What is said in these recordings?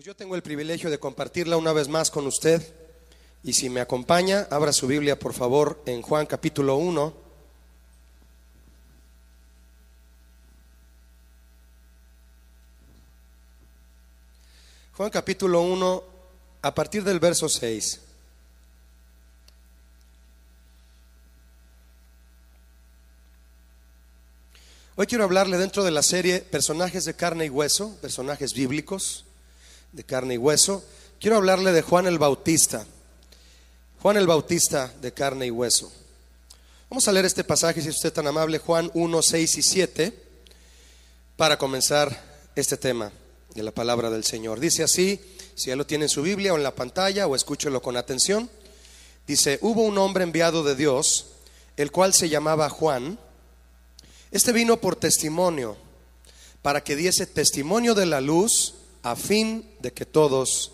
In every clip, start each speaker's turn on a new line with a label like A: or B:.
A: Pues yo tengo el privilegio de compartirla una vez más con usted. Y si me acompaña, abra su Biblia, por favor, en Juan capítulo 1. Juan capítulo 1, a partir del verso 6. Hoy quiero hablarle dentro de la serie Personajes de carne y hueso, personajes bíblicos de carne y hueso, quiero hablarle de Juan el Bautista. Juan el Bautista de carne y hueso. Vamos a leer este pasaje, si usted tan amable, Juan 1, 6 y 7, para comenzar este tema de la palabra del Señor. Dice así, si ya lo tiene en su Biblia o en la pantalla o escúchelo con atención. Dice, hubo un hombre enviado de Dios, el cual se llamaba Juan. Este vino por testimonio, para que diese testimonio de la luz a fin de que todos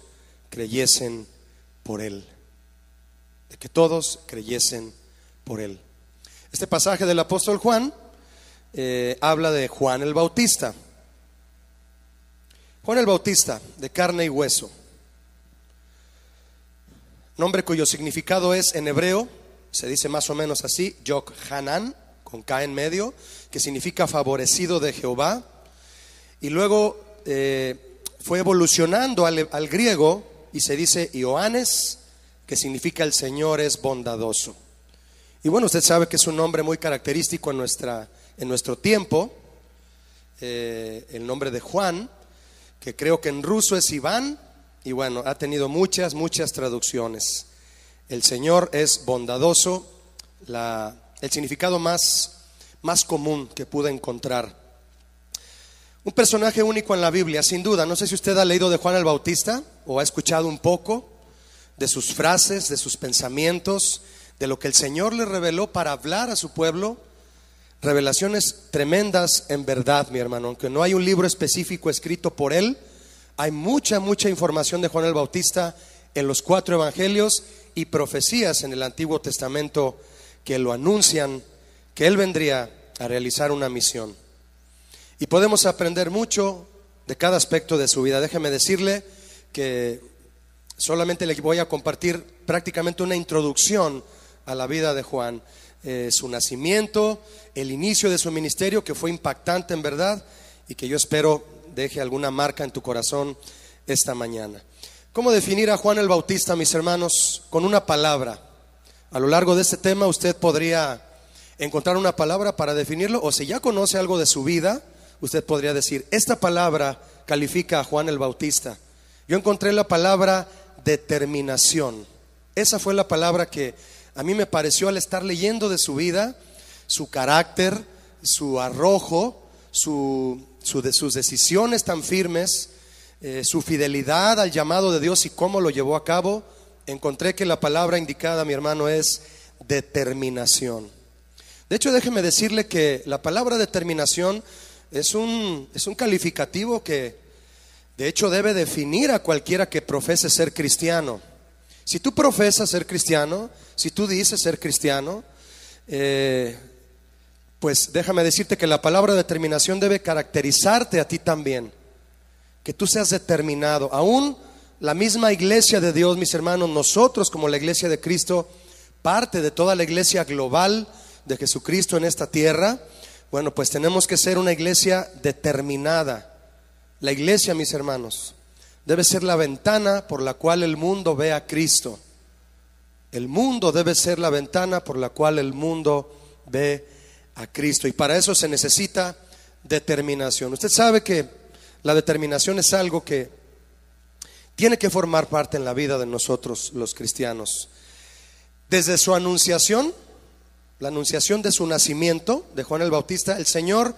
A: creyesen por él. De que todos creyesen por él. Este pasaje del apóstol Juan eh, habla de Juan el Bautista. Juan el Bautista, de carne y hueso. Nombre cuyo significado es en hebreo, se dice más o menos así, Yok Hanan, con K en medio, que significa favorecido de Jehová. Y luego eh, fue evolucionando al, griego y se dice ioanes que significa el Señor es bondadoso. Y bueno, usted sabe que es un nombre muy característico en, nuestra, en nuestro tiempo, eh, el nombre de Juan, que creo que en ruso es Iván, y bueno, ha tenido muchas, muchas traducciones. El Señor es bondadoso, la, el significado más, más común que pude encontrar. Un personaje único en la Biblia, sin duda. No sé si usted ha leído de Juan el Bautista o ha escuchado un poco de sus frases, de sus pensamientos, de lo que el Señor le reveló para hablar a su pueblo. Revelaciones tremendas en verdad, mi hermano. Aunque no hay un libro específico escrito por él, hay mucha, mucha información de Juan el Bautista en los cuatro evangelios y profecías en el Antiguo Testamento que lo anuncian que él vendría a realizar una misión. Y podemos aprender mucho de cada aspecto de su vida. Déjeme decirle que solamente le voy a compartir prácticamente una introducción a la vida de Juan, eh, su nacimiento, el inicio de su ministerio, que fue impactante en verdad y que yo espero deje alguna marca en tu corazón esta mañana. ¿Cómo definir a Juan el Bautista, mis hermanos? Con una palabra. A lo largo de este tema usted podría encontrar una palabra para definirlo o si ya conoce algo de su vida, usted podría decir, esta palabra califica a Juan el Bautista. Yo encontré la palabra determinación. Esa fue la palabra que a mí me pareció al estar leyendo de su vida, su carácter, su arrojo, sus decisiones tan firmes, eh, su fidelidad al llamado de Dios y cómo lo llevó a cabo, encontré que la palabra indicada, mi hermano, es determinación. De hecho, déjeme decirle que la palabra determinación es un, es un calificativo que de hecho debe definir a cualquiera que profese ser cristiano. Si tú profesas ser cristiano, si tú dices ser cristiano, eh, pues déjame decirte que la palabra determinación debe caracterizarte a ti también. Que tú seas determinado. Aún la misma iglesia de Dios, mis hermanos, nosotros como la iglesia de Cristo, parte de toda la iglesia global de Jesucristo en esta tierra, bueno, pues tenemos que ser una iglesia determinada. La iglesia, mis hermanos, debe ser la ventana por la cual el mundo ve a Cristo. El mundo debe ser la ventana por la cual el mundo ve a Cristo. Y para eso se necesita determinación. Usted sabe que la determinación es algo que tiene que formar parte en la vida de nosotros los cristianos. Desde su anunciación, la anunciación de su nacimiento de Juan el Bautista, el Señor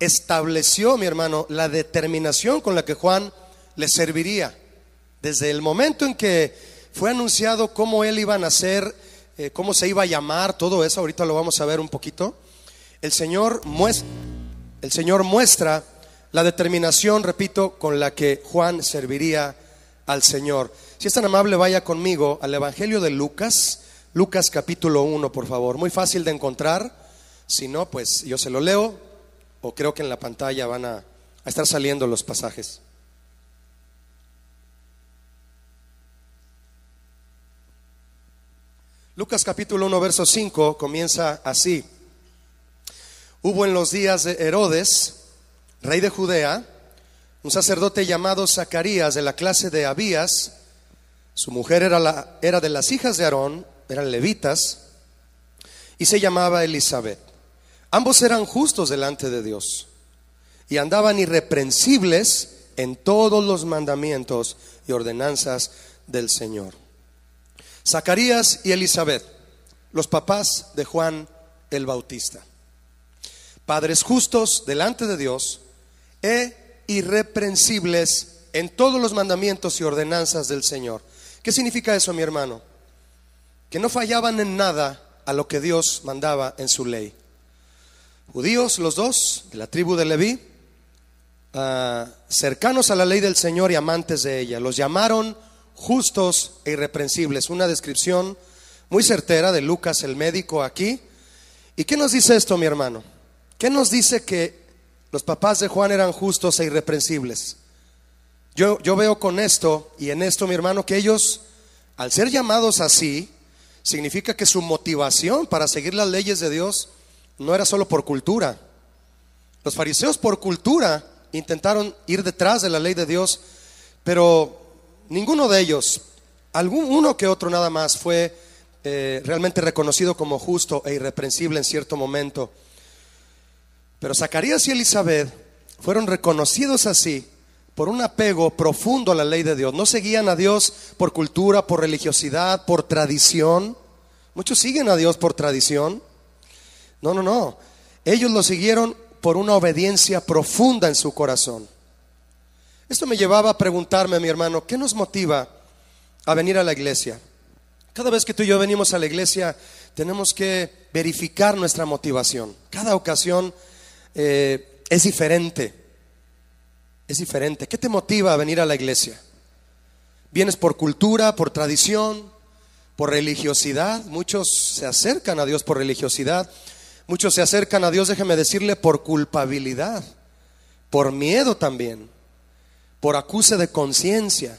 A: estableció, mi hermano, la determinación con la que Juan le serviría. Desde el momento en que fue anunciado cómo él iba a nacer, eh, cómo se iba a llamar, todo eso, ahorita lo vamos a ver un poquito, el Señor el Señor muestra la determinación, repito, con la que Juan serviría al Señor. Si es tan amable, vaya conmigo al Evangelio de Lucas, Lucas capítulo 1, por favor. Muy fácil de encontrar. Si no, pues yo se lo leo o creo que en la pantalla van a, estar saliendo los pasajes. Lucas capítulo 1, verso 5 comienza así. Hubo en los días de Herodes, rey de Judea, un sacerdote llamado Zacarías de la clase de Abías, su mujer era, la, era de las hijas de Aarón eran levitas, y se llamaba Elizabeth. Ambos eran justos delante de Dios y andaban irreprensibles en todos los mandamientos y ordenanzas del Señor. Zacarías y Elizabeth, los papás de Juan el Bautista, padres justos delante de Dios e irreprensibles en todos los mandamientos y ordenanzas del Señor. ¿Qué significa eso, mi hermano? que no fallaban en nada a lo que Dios mandaba en su ley. Judíos, los dos, de la tribu de Leví, ah, cercanos a la ley del Señor y amantes de ella. Los llamaron justos e irreprensibles. Una descripción muy certera de Lucas el médico aquí. ¿Y qué nos dice esto, mi hermano? ¿Qué nos dice que los papás de Juan eran justos e irreprensibles? Yo, yo veo con esto y en esto, mi hermano, que ellos, al ser llamados así, significa que su motivación para seguir las leyes de Dios no era solo por cultura. Los fariseos por cultura intentaron ir detrás de la ley de Dios, pero ninguno de ellos, algún uno que otro nada más, fue eh, realmente reconocido como justo e irreprensible en cierto momento. Pero Zacarías y Elizabeth fueron reconocidos así por un apego profundo a la ley de Dios. No seguían a Dios por cultura, por religiosidad, por tradición. Muchos siguen a Dios por tradición. No, no, no. Ellos lo siguieron por una obediencia profunda en su corazón. Esto me llevaba a preguntarme, mi hermano, ¿qué nos motiva a venir a la iglesia? Cada vez que tú y yo venimos a la iglesia, tenemos que verificar nuestra motivación. Cada ocasión eh, es diferente es diferente. ¿Qué te motiva a venir a la iglesia? ¿Vienes por cultura, por tradición, por religiosidad? Muchos se acercan a Dios por religiosidad. Muchos se acercan a Dios, déjeme decirle, por culpabilidad, por miedo también, por acuse de conciencia,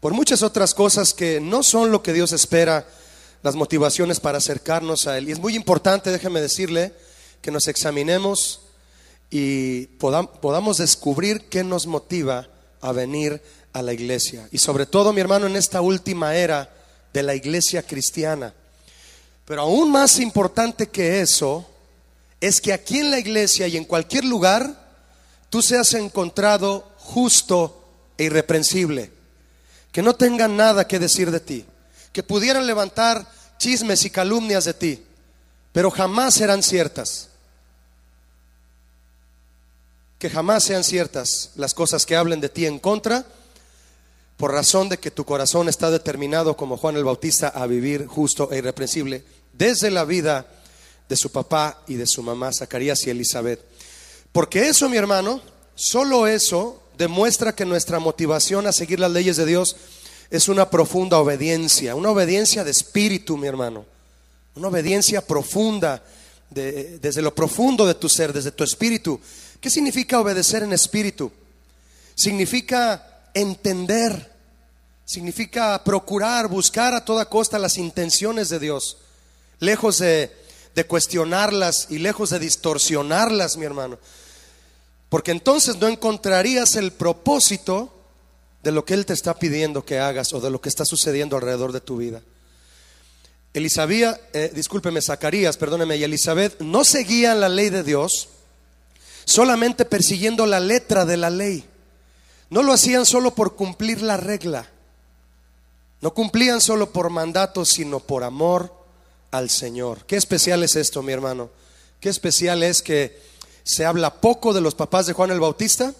A: por muchas otras cosas que no son lo que Dios espera, las motivaciones para acercarnos a Él. Y es muy importante, déjeme decirle, que nos examinemos y podamos descubrir qué nos motiva a venir a la iglesia. Y sobre todo, mi hermano, en esta última era de la iglesia cristiana. Pero aún más importante que eso es que aquí en la iglesia y en cualquier lugar tú seas encontrado justo e irreprensible. Que no tengan nada que decir de ti. Que pudieran levantar chismes y calumnias de ti. Pero jamás serán ciertas que jamás sean ciertas las cosas que hablen de ti en contra, por razón de que tu corazón está determinado, como Juan el Bautista, a vivir justo e irreprensible desde la vida de su papá y de su mamá, Zacarías y Elizabeth. Porque eso, mi hermano, solo eso demuestra que nuestra motivación a seguir las leyes de Dios es una profunda obediencia, una obediencia de espíritu, mi hermano, una obediencia profunda, de, desde lo profundo de tu ser, desde tu espíritu. ¿Qué significa obedecer en espíritu? Significa entender, significa procurar, buscar a toda costa las intenciones de Dios, lejos de, cuestionarlas y lejos de distorsionarlas, mi hermano. Porque entonces no encontrarías el propósito de lo que Él te está pidiendo que hagas o de lo que está sucediendo alrededor de tu vida. Elisabía, eh, discúlpeme, Zacarías, perdóneme, y Elizabeth no seguían la ley de Dios, solamente persiguiendo la letra de la ley. No lo hacían solo por cumplir la regla. No cumplían solo por mandato, sino por amor al Señor. Qué especial es esto, mi hermano. Qué especial es que se habla poco de los papás de Juan el Bautista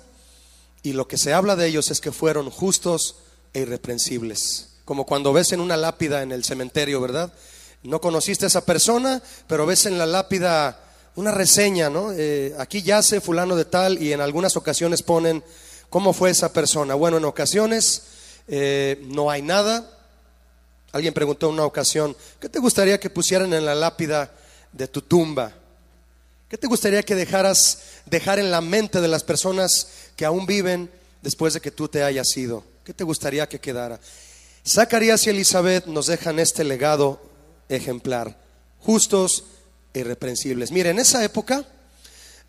A: y lo que se habla de ellos es que fueron justos e irreprensibles. Como cuando ves en una lápida en el cementerio, ¿verdad? No conociste a esa persona, pero ves en la lápida una reseña, ¿no? Eh, aquí yace fulano de tal y en algunas ocasiones ponen cómo fue esa persona. Bueno, en ocasiones eh, no hay nada. Alguien preguntó en una ocasión, ¿qué te gustaría que pusieran en la lápida de tu tumba? ¿Qué te gustaría que dejaras dejar en la mente de las personas que aún viven después de que tú te hayas ido? ¿Qué te gustaría que quedara? Zacarías y Elizabeth nos dejan este legado ejemplar. Justos, irreprensibles. Mire, en esa época,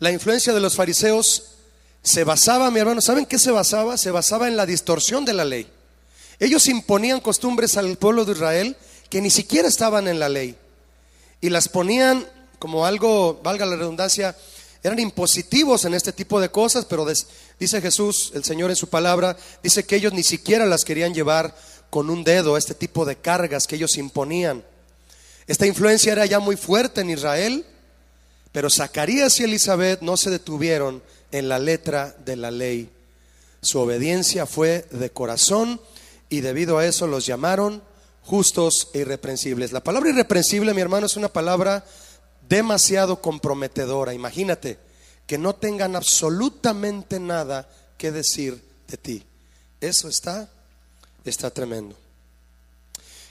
A: la influencia de los fariseos se basaba, mi hermano, ¿saben qué se basaba? Se basaba en la distorsión de la ley. Ellos imponían costumbres al pueblo de Israel que ni siquiera estaban en la ley y las ponían como algo, valga la redundancia, eran impositivos en este tipo de cosas, pero dice Jesús, el Señor en su palabra, dice que ellos ni siquiera las querían llevar con un dedo, este tipo de cargas que ellos imponían. Esta influencia era ya muy fuerte en Israel, pero Zacarías y Elizabeth no se detuvieron en la letra de la ley. Su obediencia fue de corazón y debido a eso los llamaron justos e irreprensibles. La palabra irreprensible, mi hermano, es una palabra demasiado comprometedora. Imagínate que no tengan absolutamente nada que decir de ti. Eso está, está tremendo.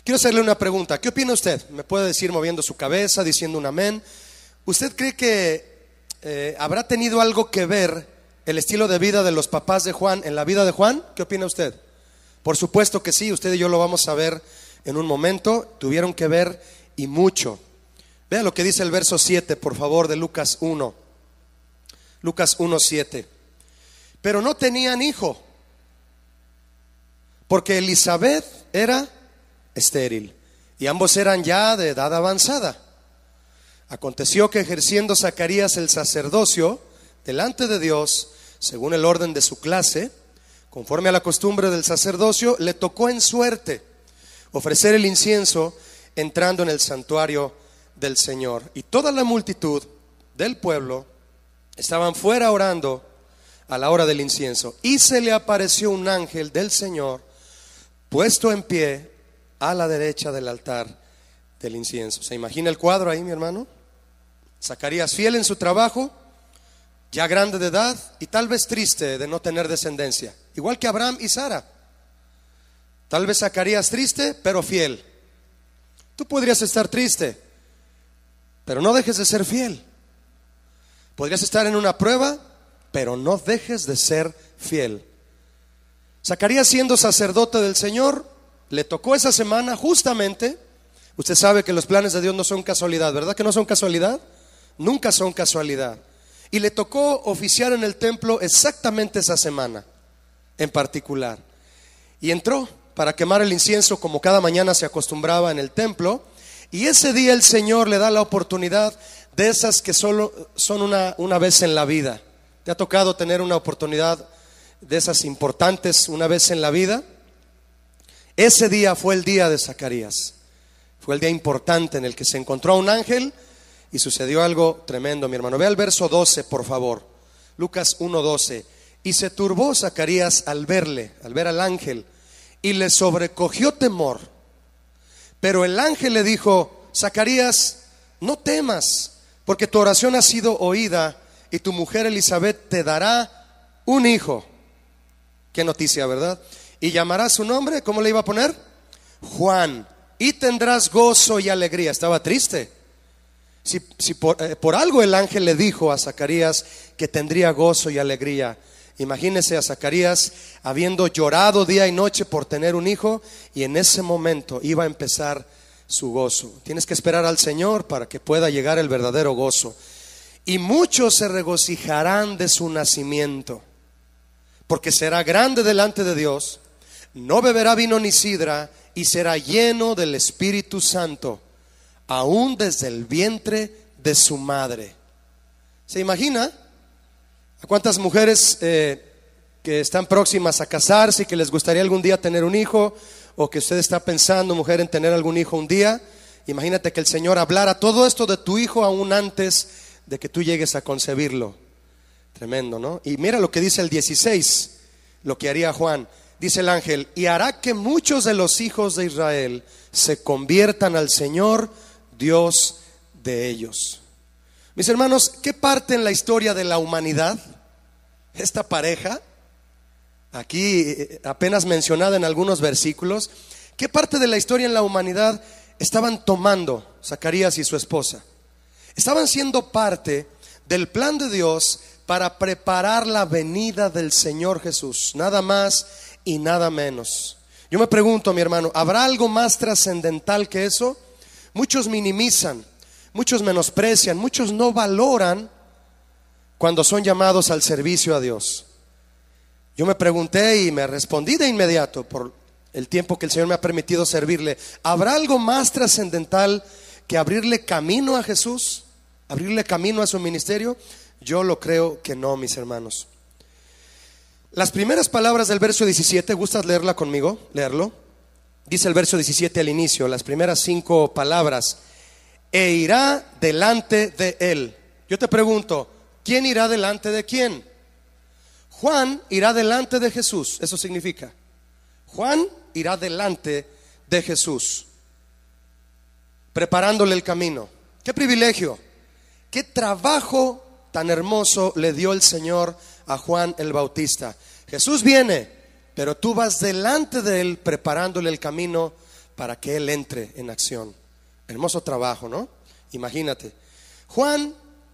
A: Quiero hacerle una pregunta. ¿Qué opina usted? ¿Me puede decir moviendo su cabeza, diciendo un amén? ¿Usted cree que eh, habrá tenido algo que ver el estilo de vida de los papás de Juan en la vida de Juan? ¿Qué opina usted? Por supuesto que sí, usted y yo lo vamos a ver en un momento. Tuvieron que ver y mucho. Vea lo que dice el verso 7, por favor, de Lucas 1. Lucas 1, 7. Pero no tenían hijo, porque Elizabeth era y ambos eran ya de edad avanzada. Aconteció que ejerciendo Zacarías el sacerdocio delante de Dios, según el orden de su clase, conforme a la costumbre del sacerdocio, le tocó en suerte ofrecer el incienso entrando en el santuario del Señor. Y toda la multitud del pueblo estaban fuera orando a la hora del incienso. Y se le apareció un ángel del Señor puesto en pie a la derecha del altar del incienso. ¿Se imagina el cuadro ahí, mi hermano? Zacarías fiel en su trabajo, ya grande de edad y tal vez triste de no tener descendencia, igual que Abraham y Sara. Tal vez Zacarías triste, pero fiel. Tú podrías estar triste, pero no dejes de ser fiel. Podrías estar en una prueba, pero no dejes de ser fiel. Zacarías siendo sacerdote del Señor, le tocó esa semana justamente, usted sabe que los planes de Dios no son casualidad, ¿verdad que no son casualidad? Nunca son casualidad. Y le tocó oficiar en el templo exactamente esa semana, en particular. Y entró para quemar el incienso como cada mañana se acostumbraba en el templo. Y ese día el Señor le da la oportunidad de esas que solo son una, una vez en la vida. ¿Te ha tocado tener una oportunidad de esas importantes una vez en la vida? Ese día fue el día de Zacarías. Fue el día importante en el que se encontró un ángel y sucedió algo tremendo, mi hermano. Ve al verso 12, por favor. Lucas 1:12. Y se turbó Zacarías al verle, al ver al ángel, y le sobrecogió temor. Pero el ángel le dijo, Zacarías, no temas, porque tu oración ha sido oída y tu mujer Elizabeth te dará un hijo. Qué noticia, ¿verdad? y llamará su nombre, ¿cómo le iba a poner? Juan, y tendrás gozo y alegría. Estaba triste. Si, si por, eh, por, algo el ángel le dijo a Zacarías que tendría gozo y alegría, imagínese a Zacarías habiendo llorado día y noche por tener un hijo y en ese momento iba a empezar su gozo. Tienes que esperar al Señor para que pueda llegar el verdadero gozo. Y muchos se regocijarán de su nacimiento, porque será grande delante de Dios no beberá vino ni sidra y será lleno del Espíritu Santo, aún desde el vientre de su madre. ¿Se imagina? ¿A cuántas mujeres eh, que están próximas a casarse y que les gustaría algún día tener un hijo, o que usted está pensando, mujer, en tener algún hijo un día? Imagínate que el Señor hablara todo esto de tu hijo aún antes de que tú llegues a concebirlo. Tremendo, ¿no? Y mira lo que dice el 16, lo que haría Juan dice el ángel, y hará que muchos de los hijos de Israel se conviertan al Señor, Dios de ellos. Mis hermanos, ¿qué parte en la historia de la humanidad esta pareja, aquí eh, apenas mencionada en algunos versículos, qué parte de la historia en la humanidad estaban tomando Zacarías y su esposa? Estaban siendo parte del plan de Dios para preparar la venida del Señor Jesús, nada más y nada menos. Yo me pregunto, mi hermano, ¿habrá algo más trascendental que eso? Muchos minimizan, muchos menosprecian, muchos no valoran cuando son llamados al servicio a Dios. Yo me pregunté y me respondí de inmediato por el tiempo que el Señor me ha permitido servirle. ¿Habrá algo más trascendental que abrirle camino a Jesús? ¿Abrirle camino a su ministerio? Yo lo creo que no, mis hermanos. Las primeras palabras del verso 17, ¿gustas leerla conmigo? Leerlo. Dice el verso 17 al inicio, las primeras cinco palabras. E irá delante de él. Yo te pregunto, ¿quién irá delante de quién? Juan irá delante de Jesús, eso significa. Juan irá delante de Jesús, preparándole el camino. Qué privilegio, qué trabajo tan hermoso le dio el Señor a Juan el Bautista. Jesús viene, pero tú vas delante de él preparándole el camino para que él entre en acción. Hermoso trabajo, ¿no? Imagínate. Juan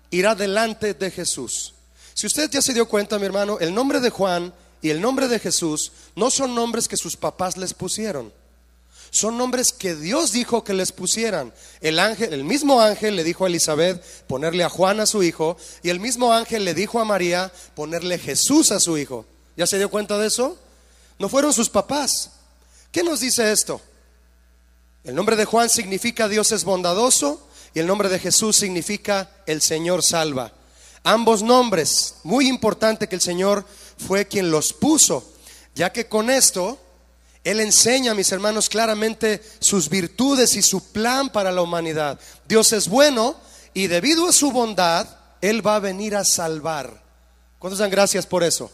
A: irá delante de Jesús. Si usted ya se dio cuenta, mi hermano, el nombre de Juan y el nombre de Jesús no son nombres que sus papás les pusieron. Son nombres que Dios dijo que les pusieran. El ángel, el mismo ángel le dijo a Elizabeth ponerle a Juan a su hijo y el mismo ángel le dijo a María ponerle Jesús a su hijo. ¿Ya se dio cuenta de eso? No fueron sus papás. ¿Qué nos dice esto? El nombre de Juan significa Dios es bondadoso y el nombre de Jesús significa el Señor salva. Ambos nombres, muy importante que el Señor fue quien los puso, ya que con esto él enseña a mis hermanos claramente sus virtudes y su plan para la humanidad. Dios es bueno y debido a su bondad, Él va a venir a salvar. ¿Cuántos dan gracias por eso?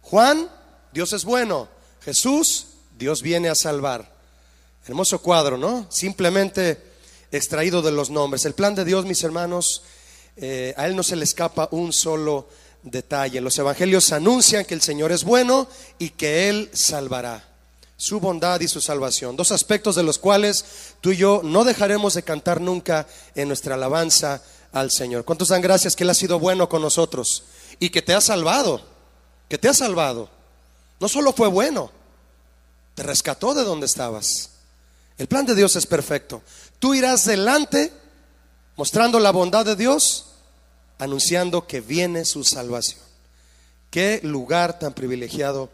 A: Juan, Dios es bueno. Jesús, Dios viene a salvar. Hermoso cuadro, ¿no? Simplemente extraído de los nombres. El plan de Dios, mis hermanos, eh, a Él no se le escapa un solo detalle. Los evangelios anuncian que el Señor es bueno y que Él salvará su bondad y su salvación. Dos aspectos de los cuales tú y yo no dejaremos de cantar nunca en nuestra alabanza al Señor. ¿Cuántos dan gracias que Él ha sido bueno con nosotros y que te ha salvado? Que te ha salvado. No solo fue bueno, te rescató de donde estabas. El plan de Dios es perfecto. Tú irás delante mostrando la bondad de Dios, anunciando que viene su salvación. Qué lugar tan privilegiado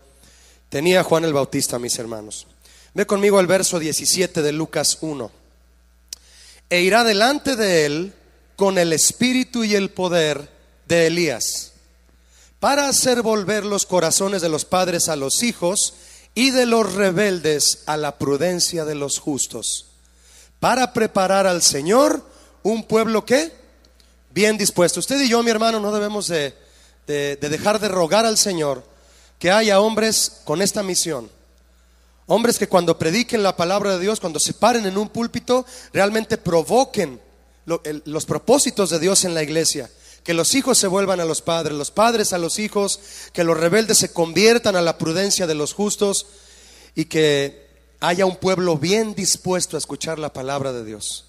A: tenía Juan el Bautista, mis hermanos. Ve conmigo al verso 17 de Lucas 1. E irá delante de él con el espíritu y el poder de Elías, para hacer volver los corazones de los padres a los hijos y de los rebeldes a la prudencia de los justos, para preparar al Señor un pueblo que bien dispuesto. Usted y yo, mi hermano, no debemos de, de, de dejar de rogar al Señor que haya hombres con esta misión. Hombres que cuando prediquen la palabra de Dios, cuando se paren en un púlpito, realmente provoquen los propósitos de Dios en la iglesia. Que los hijos se vuelvan a los padres, los padres a los hijos, que los rebeldes se conviertan a la prudencia de los justos y que haya un pueblo bien dispuesto a escuchar la palabra de Dios.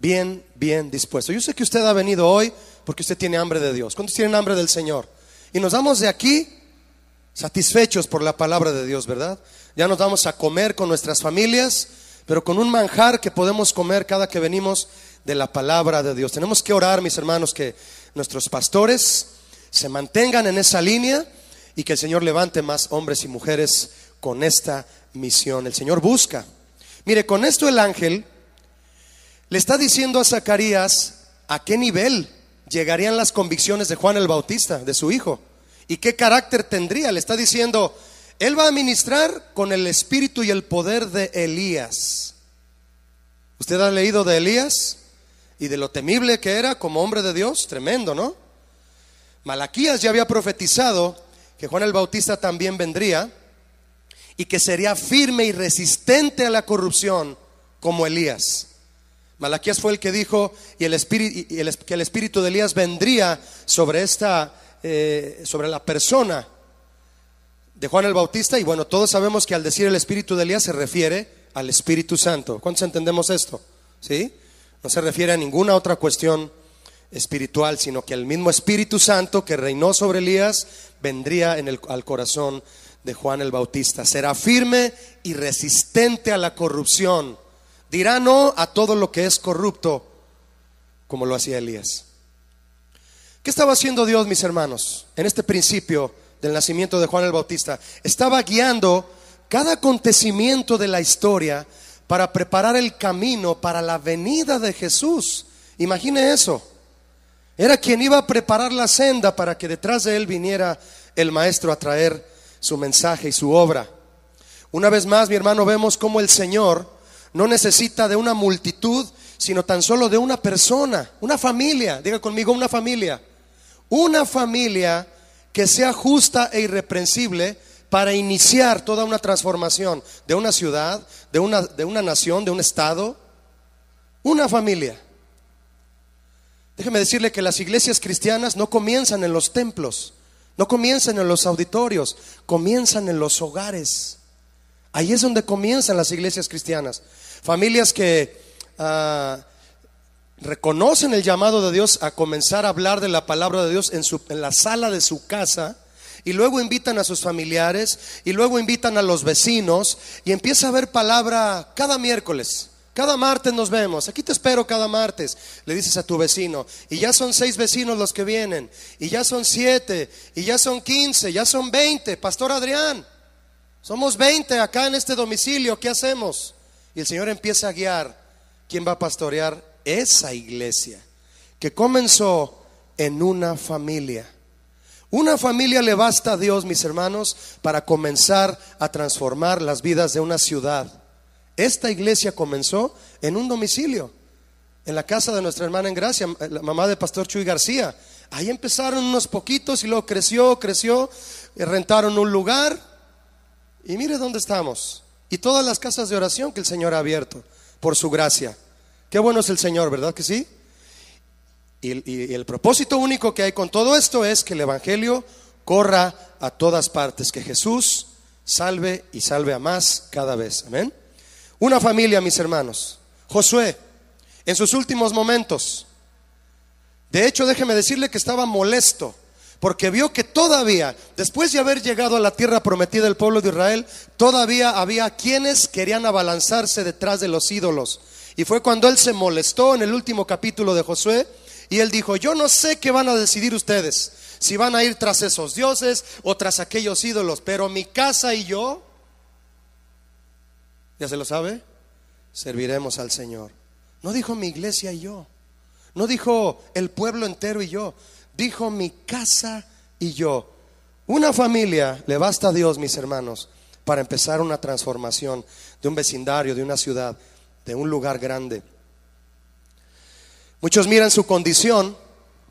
A: Bien, bien dispuesto. Yo sé que usted ha venido hoy porque usted tiene hambre de Dios. ¿Cuántos tienen hambre del Señor? Y nos vamos de aquí satisfechos por la palabra de Dios, ¿verdad? Ya nos vamos a comer con nuestras familias, pero con un manjar que podemos comer cada que venimos de la palabra de Dios. Tenemos que orar, mis hermanos, que nuestros pastores se mantengan en esa línea y que el Señor levante más hombres y mujeres con esta misión. El Señor busca. Mire, con esto el ángel le está diciendo a Zacarías a qué nivel llegarían las convicciones de Juan el Bautista, de su hijo. ¿Y qué carácter tendría? Le está diciendo, él va a ministrar con el espíritu y el poder de Elías. ¿Usted ha leído de Elías? Y de lo temible que era como hombre de Dios, tremendo, ¿no? Malaquías ya había profetizado que Juan el Bautista también vendría y que sería firme y resistente a la corrupción como Elías. Malaquías fue el que dijo y el espíritu, el, que el espíritu de Elías vendría sobre esta eh, sobre la persona de Juan el Bautista y bueno, todos sabemos que al decir el espíritu de Elías se refiere al Espíritu Santo. ¿Cuántos entendemos esto? ¿Sí? No se refiere a ninguna otra cuestión espiritual, sino que el mismo Espíritu Santo que reinó sobre Elías vendría en el, al corazón de Juan el Bautista. Será firme y resistente a la corrupción. Dirá no a todo lo que es corrupto, como lo hacía Elías. ¿Qué estaba haciendo Dios, mis hermanos, en este principio del nacimiento de Juan el Bautista? Estaba guiando cada acontecimiento de la historia para preparar el camino para la venida de Jesús. Imagine eso. Era quien iba a preparar la senda para que detrás de él viniera el maestro a traer su mensaje y su obra. Una vez más, mi hermano, vemos cómo el Señor no necesita de una multitud, sino tan solo de una persona, una familia. Diga conmigo, una familia una familia que sea justa e irreprensible para iniciar toda una transformación de una ciudad, de una, de una nación, de un estado. Una familia. Déjeme decirle que las iglesias cristianas no comienzan en los templos, no comienzan en los auditorios, comienzan en los hogares. Ahí es donde comienzan las iglesias cristianas. Familias que ah, reconocen el llamado de Dios a comenzar a hablar de la palabra de Dios en, la sala de su casa, y luego invitan a sus familiares, y luego invitan a los vecinos, y empieza a haber palabra cada miércoles. Cada martes nos vemos, aquí te espero cada martes, le dices a tu vecino, y ya son seis vecinos los que vienen, y ya son siete, y ya son quince, ya son veinte, Pastor Adrián, somos veinte acá en este domicilio, ¿qué hacemos? Y el Señor empieza a guiar quién va a pastorear esa iglesia que comenzó en una familia. Una familia le basta a Dios, mis hermanos, para comenzar a transformar las vidas de una ciudad. Esta iglesia comenzó en un domicilio, en la casa de nuestra hermana en gracia, la mamá de pastor Chuy García. Ahí empezaron unos poquitos y luego creció, creció, eh, rentaron un lugar y mire dónde estamos. Y todas las casas de oración que el Señor ha abierto por su gracia. Qué bueno es el Señor, ¿verdad que sí? Y, el propósito único que hay con todo esto es que el Evangelio corra a todas partes, que Jesús salve y salve a más cada vez. Amén. Una familia, mis hermanos. Josué, en sus últimos momentos, de hecho, déjeme decirle que estaba molesto, porque vio que todavía, después de haber llegado a la tierra prometida del pueblo de Israel, todavía había quienes querían abalanzarse detrás de los ídolos y fue cuando él se molestó en el último capítulo de Josué y él dijo, yo no sé qué van a decidir ustedes, si van a ir tras esos dioses o tras aquellos ídolos, pero mi casa y yo, ya se lo sabe, serviremos al Señor. No dijo mi iglesia y yo, no dijo el pueblo entero y yo, dijo mi casa y yo. Una familia le basta a Dios, mis hermanos, para empezar una transformación de un vecindario, de una ciudad de un lugar grande. Muchos miran su condición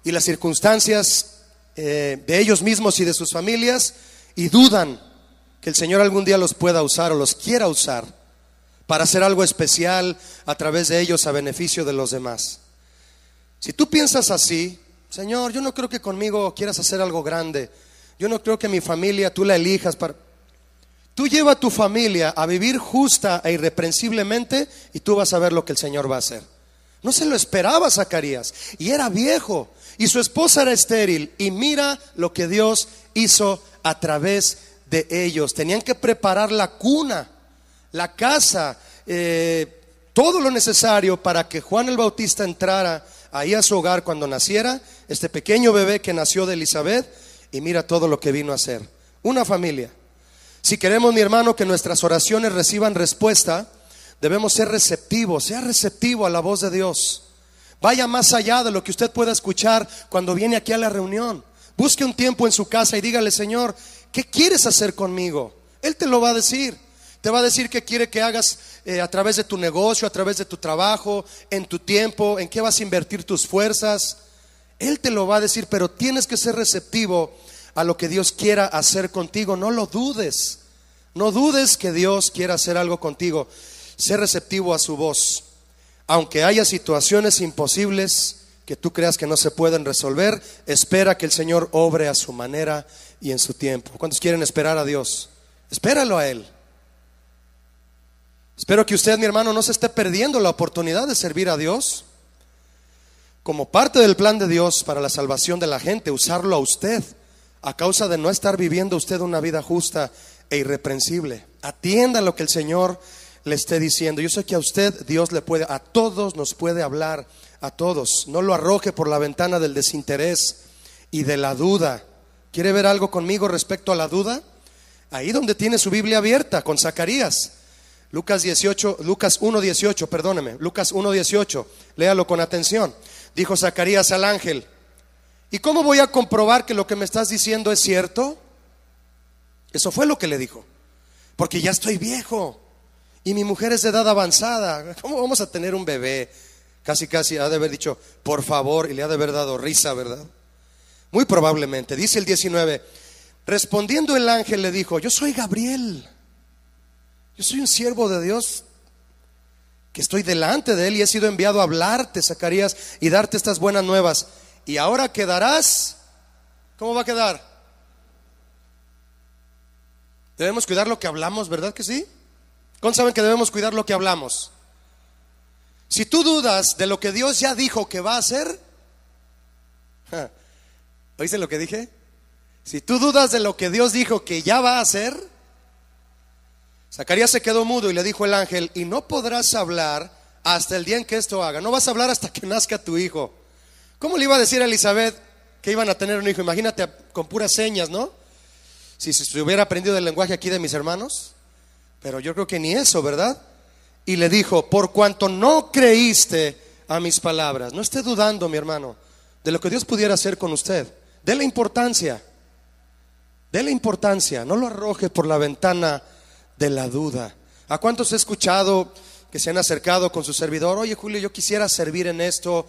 A: y las circunstancias eh, de ellos mismos y de sus familias y dudan que el Señor algún día los pueda usar o los quiera usar para hacer algo especial a través de ellos a beneficio de los demás. Si tú piensas así, Señor, yo no creo que conmigo quieras hacer algo grande. Yo no creo que mi familia tú la elijas para... Tú lleva a tu familia a vivir justa e irreprensiblemente y tú vas a ver lo que el Señor va a hacer. No se lo esperaba Zacarías y era viejo y su esposa era estéril y mira lo que Dios hizo a través de ellos. Tenían que preparar la cuna, la casa, eh, todo lo necesario para que Juan el Bautista entrara ahí a su hogar cuando naciera este pequeño bebé que nació de Elizabeth y mira todo lo que vino a hacer. Una familia si queremos, mi hermano, que nuestras oraciones reciban respuesta, debemos ser receptivos, sea receptivo a la voz de Dios. Vaya más allá de lo que usted pueda escuchar cuando viene aquí a la reunión. Busque un tiempo en su casa y dígale, Señor, ¿qué quieres hacer conmigo? Él te lo va a decir. Te va a decir qué quiere que hagas eh, a través de tu negocio, a través de tu trabajo, en tu tiempo, en qué vas a invertir tus fuerzas. Él te lo va a decir, pero tienes que ser receptivo a lo que Dios quiera hacer contigo. No lo dudes. No dudes que Dios quiera hacer algo contigo. Sé receptivo a su voz. Aunque haya situaciones imposibles que tú creas que no se pueden resolver, espera que el Señor obre a su manera y en su tiempo. ¿Cuántos quieren esperar a Dios? Espéralo a Él. Espero que usted, mi hermano, no se esté perdiendo la oportunidad de servir a Dios como parte del plan de Dios para la salvación de la gente, usarlo a usted a causa de no estar viviendo usted una vida justa e irreprensible. Atienda lo que el Señor le esté diciendo. Yo sé que a usted Dios le puede, a todos nos puede hablar, a todos. No lo arroje por la ventana del desinterés y de la duda. ¿Quiere ver algo conmigo respecto a la duda? Ahí donde tiene su Biblia abierta con Zacarías. Lucas 18, Lucas 1:18, perdóneme, Lucas 1:18. Léalo con atención. Dijo Zacarías al ángel: ¿Y cómo voy a comprobar que lo que me estás diciendo es cierto? Eso fue lo que le dijo. Porque ya estoy viejo y mi mujer es de edad avanzada. ¿Cómo vamos a tener un bebé? Casi, casi ha de haber dicho, por favor, y le ha de haber dado risa, ¿verdad? Muy probablemente. Dice el 19, respondiendo el ángel le dijo, yo soy Gabriel, yo soy un siervo de Dios que estoy delante de él y he sido enviado a hablarte, Zacarías, y darte estas buenas nuevas. Y ahora quedarás, ¿cómo va a quedar? Debemos cuidar lo que hablamos, ¿verdad que sí? ¿Cómo saben que debemos cuidar lo que hablamos? Si tú dudas de lo que Dios ya dijo que va a hacer, ¿oíste lo que dije? Si tú dudas de lo que Dios dijo que ya va a hacer, Zacarías se quedó mudo y le dijo el ángel, y no podrás hablar hasta el día en que esto haga, no vas a hablar hasta que nazca tu hijo. ¿Cómo le iba a decir a Elizabeth que iban a tener un hijo? Imagínate con puras señas, ¿no? Si se hubiera aprendido el lenguaje aquí de mis hermanos. Pero yo creo que ni eso, ¿verdad? Y le dijo, por cuanto no creíste a mis palabras, no esté dudando, mi hermano, de lo que Dios pudiera hacer con usted. De la importancia. De la importancia. No lo arroje por la ventana de la duda. ¿A cuántos he escuchado que se han acercado con su servidor? Oye, Julio, yo quisiera servir en esto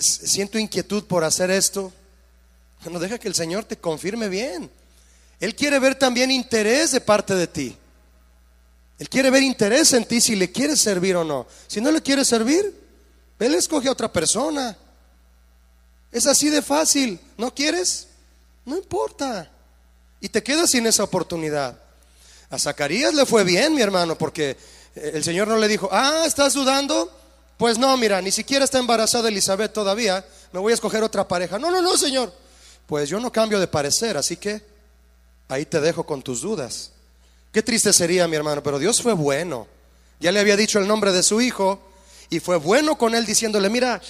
A: siento inquietud por hacer esto. No deja que el Señor te confirme bien. Él quiere ver también interés de parte de ti. Él quiere ver interés en ti si le quieres servir o no. Si no le quieres servir, Él escoge a otra persona. Es así de fácil. ¿No quieres? No importa. Y te quedas sin esa oportunidad. A Zacarías le fue bien, mi hermano, porque el Señor no le dijo, ah, estás dudando, pues no, mira, ni siquiera está embarazada Elizabeth todavía, me voy a escoger otra pareja. No, no, no, señor. Pues yo no cambio de parecer, así que ahí te dejo con tus dudas. Qué triste sería, mi hermano, pero Dios fue bueno. Ya le había dicho el nombre de su hijo y fue bueno con él diciéndole, mira,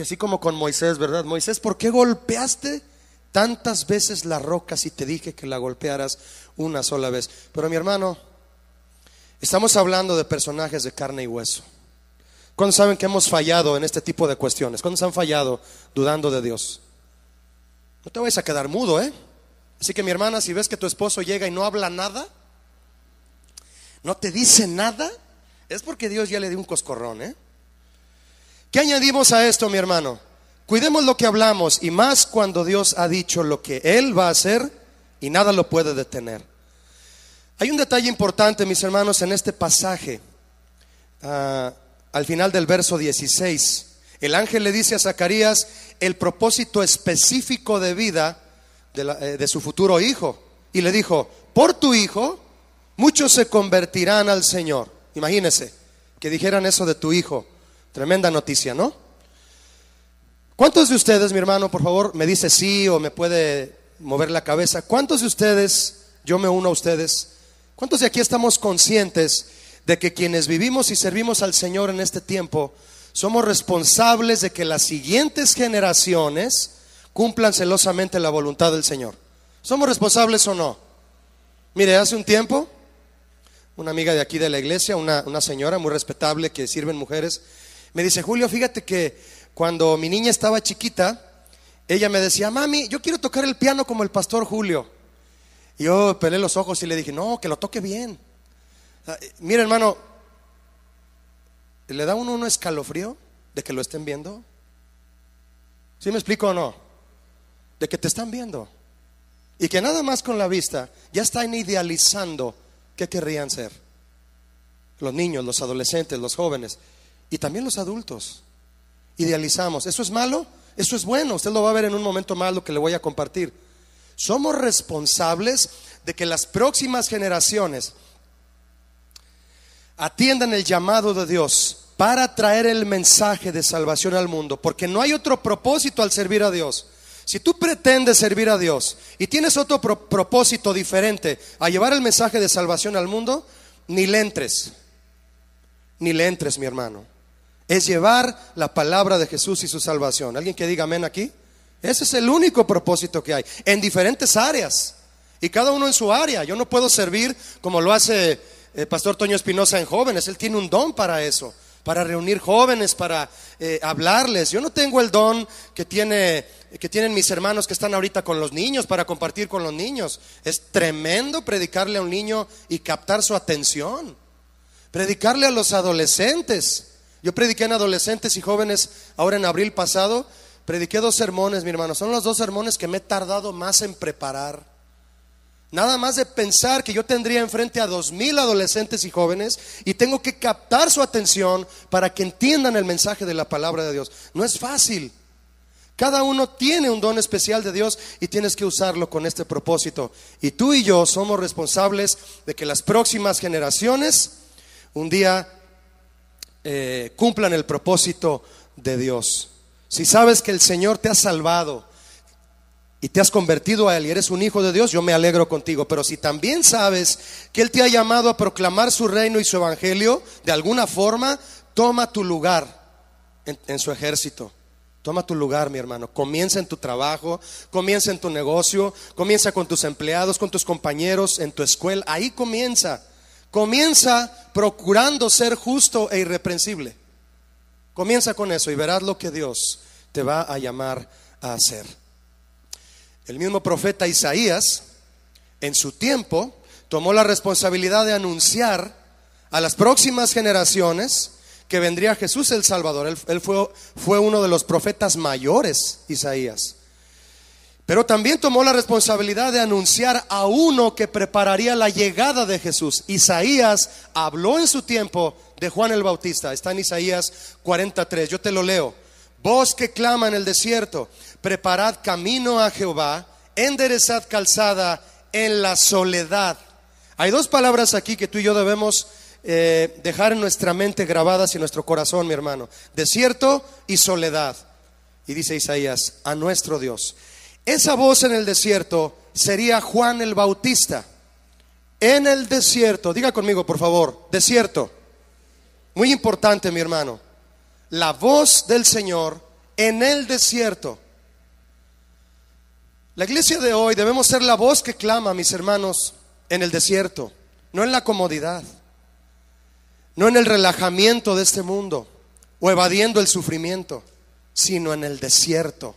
A: así como con Moisés, ¿verdad? Moisés, ¿por qué golpeaste tantas veces la roca si te dije que la golpearas una sola vez? Pero mi hermano, estamos hablando de personajes de carne y hueso. ¿Cuándo saben que hemos fallado en este tipo de cuestiones? ¿Cuándo se han fallado dudando de Dios? No te vayas a quedar mudo, ¿eh? Así que mi hermana, si ves que tu esposo llega y no habla nada, no te dice nada, es porque Dios ya le dio un coscorrón, ¿eh? ¿Qué añadimos a esto, mi hermano? Cuidemos lo que hablamos y más cuando Dios ha dicho lo que Él va a hacer y nada lo puede detener. Hay un detalle importante, mis hermanos, en este pasaje. Ah, al final del verso 16. El ángel le dice a Zacarías el propósito específico de vida eh, de, su futuro hijo. Y le dijo, por tu hijo muchos se convertirán al Señor. Imagínese que dijeran eso de tu hijo. Tremenda noticia, ¿no? ¿Cuántos de ustedes, mi hermano, por favor, me dice sí o me puede mover la cabeza? ¿Cuántos de ustedes, yo me uno a ustedes, cuántos de aquí estamos conscientes de que quienes vivimos y servimos al Señor en este tiempo, somos responsables de que las siguientes generaciones cumplan celosamente la voluntad del Señor. ¿Somos responsables o no? Mire, hace un tiempo, una amiga de aquí de la iglesia, una, señora muy respetable que sirven mujeres, me dice, Julio, fíjate que cuando mi niña estaba chiquita, ella me decía, mami, yo quiero tocar el piano como el pastor Julio. Y yo pelé los ojos y le dije, no, que lo toque bien. Ah, eh, mira, hermano, ¿le da uno un escalofrío de que lo estén viendo? ¿Sí me explico o no? De que te están viendo. Y que nada más con la vista ya están idealizando qué querrían ser. Los niños, los adolescentes, los jóvenes y también los adultos. Idealizamos. ¿Eso es malo? Eso es bueno. Usted lo va a ver en un momento malo que le voy a compartir. Somos responsables de que las próximas generaciones Atiendan el llamado de Dios para traer el mensaje de salvación al mundo, porque no hay otro propósito al servir a Dios. Si tú pretendes servir a Dios y tienes otro propósito diferente a llevar el mensaje de salvación al mundo, ni le entres, ni le entres, mi hermano. Es llevar la palabra de Jesús y su salvación. ¿Alguien que diga amén aquí? Ese es el único propósito que hay, en diferentes áreas, y cada uno en su área. Yo no puedo servir como lo hace eh, pastor Toño Espinosa en jóvenes, él tiene un don para eso, para reunir jóvenes, para eh, hablarles. Yo no tengo el don que, tiene, que tienen mis hermanos que están ahorita con los niños, para compartir con los niños. Es tremendo predicarle a un niño y captar su atención. Predicarle a los adolescentes. Yo prediqué en adolescentes y jóvenes ahora en abril pasado. Prediqué dos sermones, mi hermano. Son los dos sermones que me he tardado más en preparar. Nada más de pensar que yo tendría enfrente a dos mil adolescentes y jóvenes y tengo que captar su atención para que entiendan el mensaje de la palabra de Dios. No es fácil. Cada uno tiene un don especial de Dios y tienes que usarlo con este propósito. Y tú y yo somos responsables de que las próximas generaciones un día eh, cumplan el propósito de Dios. Si sabes que el Señor te ha salvado, y te has convertido a Él y eres un hijo de Dios, yo me alegro contigo. Pero si también sabes que Él te ha llamado a proclamar su reino y su evangelio, de alguna forma, toma tu lugar en, en su ejército. Toma tu lugar, mi hermano. Comienza en tu trabajo, comienza en tu negocio, comienza con tus empleados, con tus compañeros, en tu escuela. Ahí comienza. Comienza procurando ser justo e irreprensible. Comienza con eso y verás lo que Dios te va a llamar a hacer. El mismo profeta Isaías, en su tiempo, tomó la responsabilidad de anunciar a las próximas generaciones que vendría Jesús el Salvador. Él, fue, fue uno de los profetas mayores, Isaías. Pero también tomó la responsabilidad de anunciar a uno que prepararía la llegada de Jesús. Isaías habló en su tiempo de Juan el Bautista. Está en Isaías 43. Yo te lo leo. Voz que clama en el desierto preparad camino a Jehová, enderezad calzada en la soledad. Hay dos palabras aquí que tú y yo debemos eh, dejar en nuestra mente grabadas y en nuestro corazón, mi hermano. Desierto y soledad. Y dice Isaías, a nuestro Dios. Esa voz en el desierto sería Juan el Bautista. En el desierto, diga conmigo por favor, desierto. Muy importante, mi hermano. La voz del Señor en el desierto. La iglesia de hoy debemos ser la voz que clama, mis hermanos, en el desierto, no en la comodidad, no en el relajamiento de este mundo o evadiendo el sufrimiento, sino en el desierto.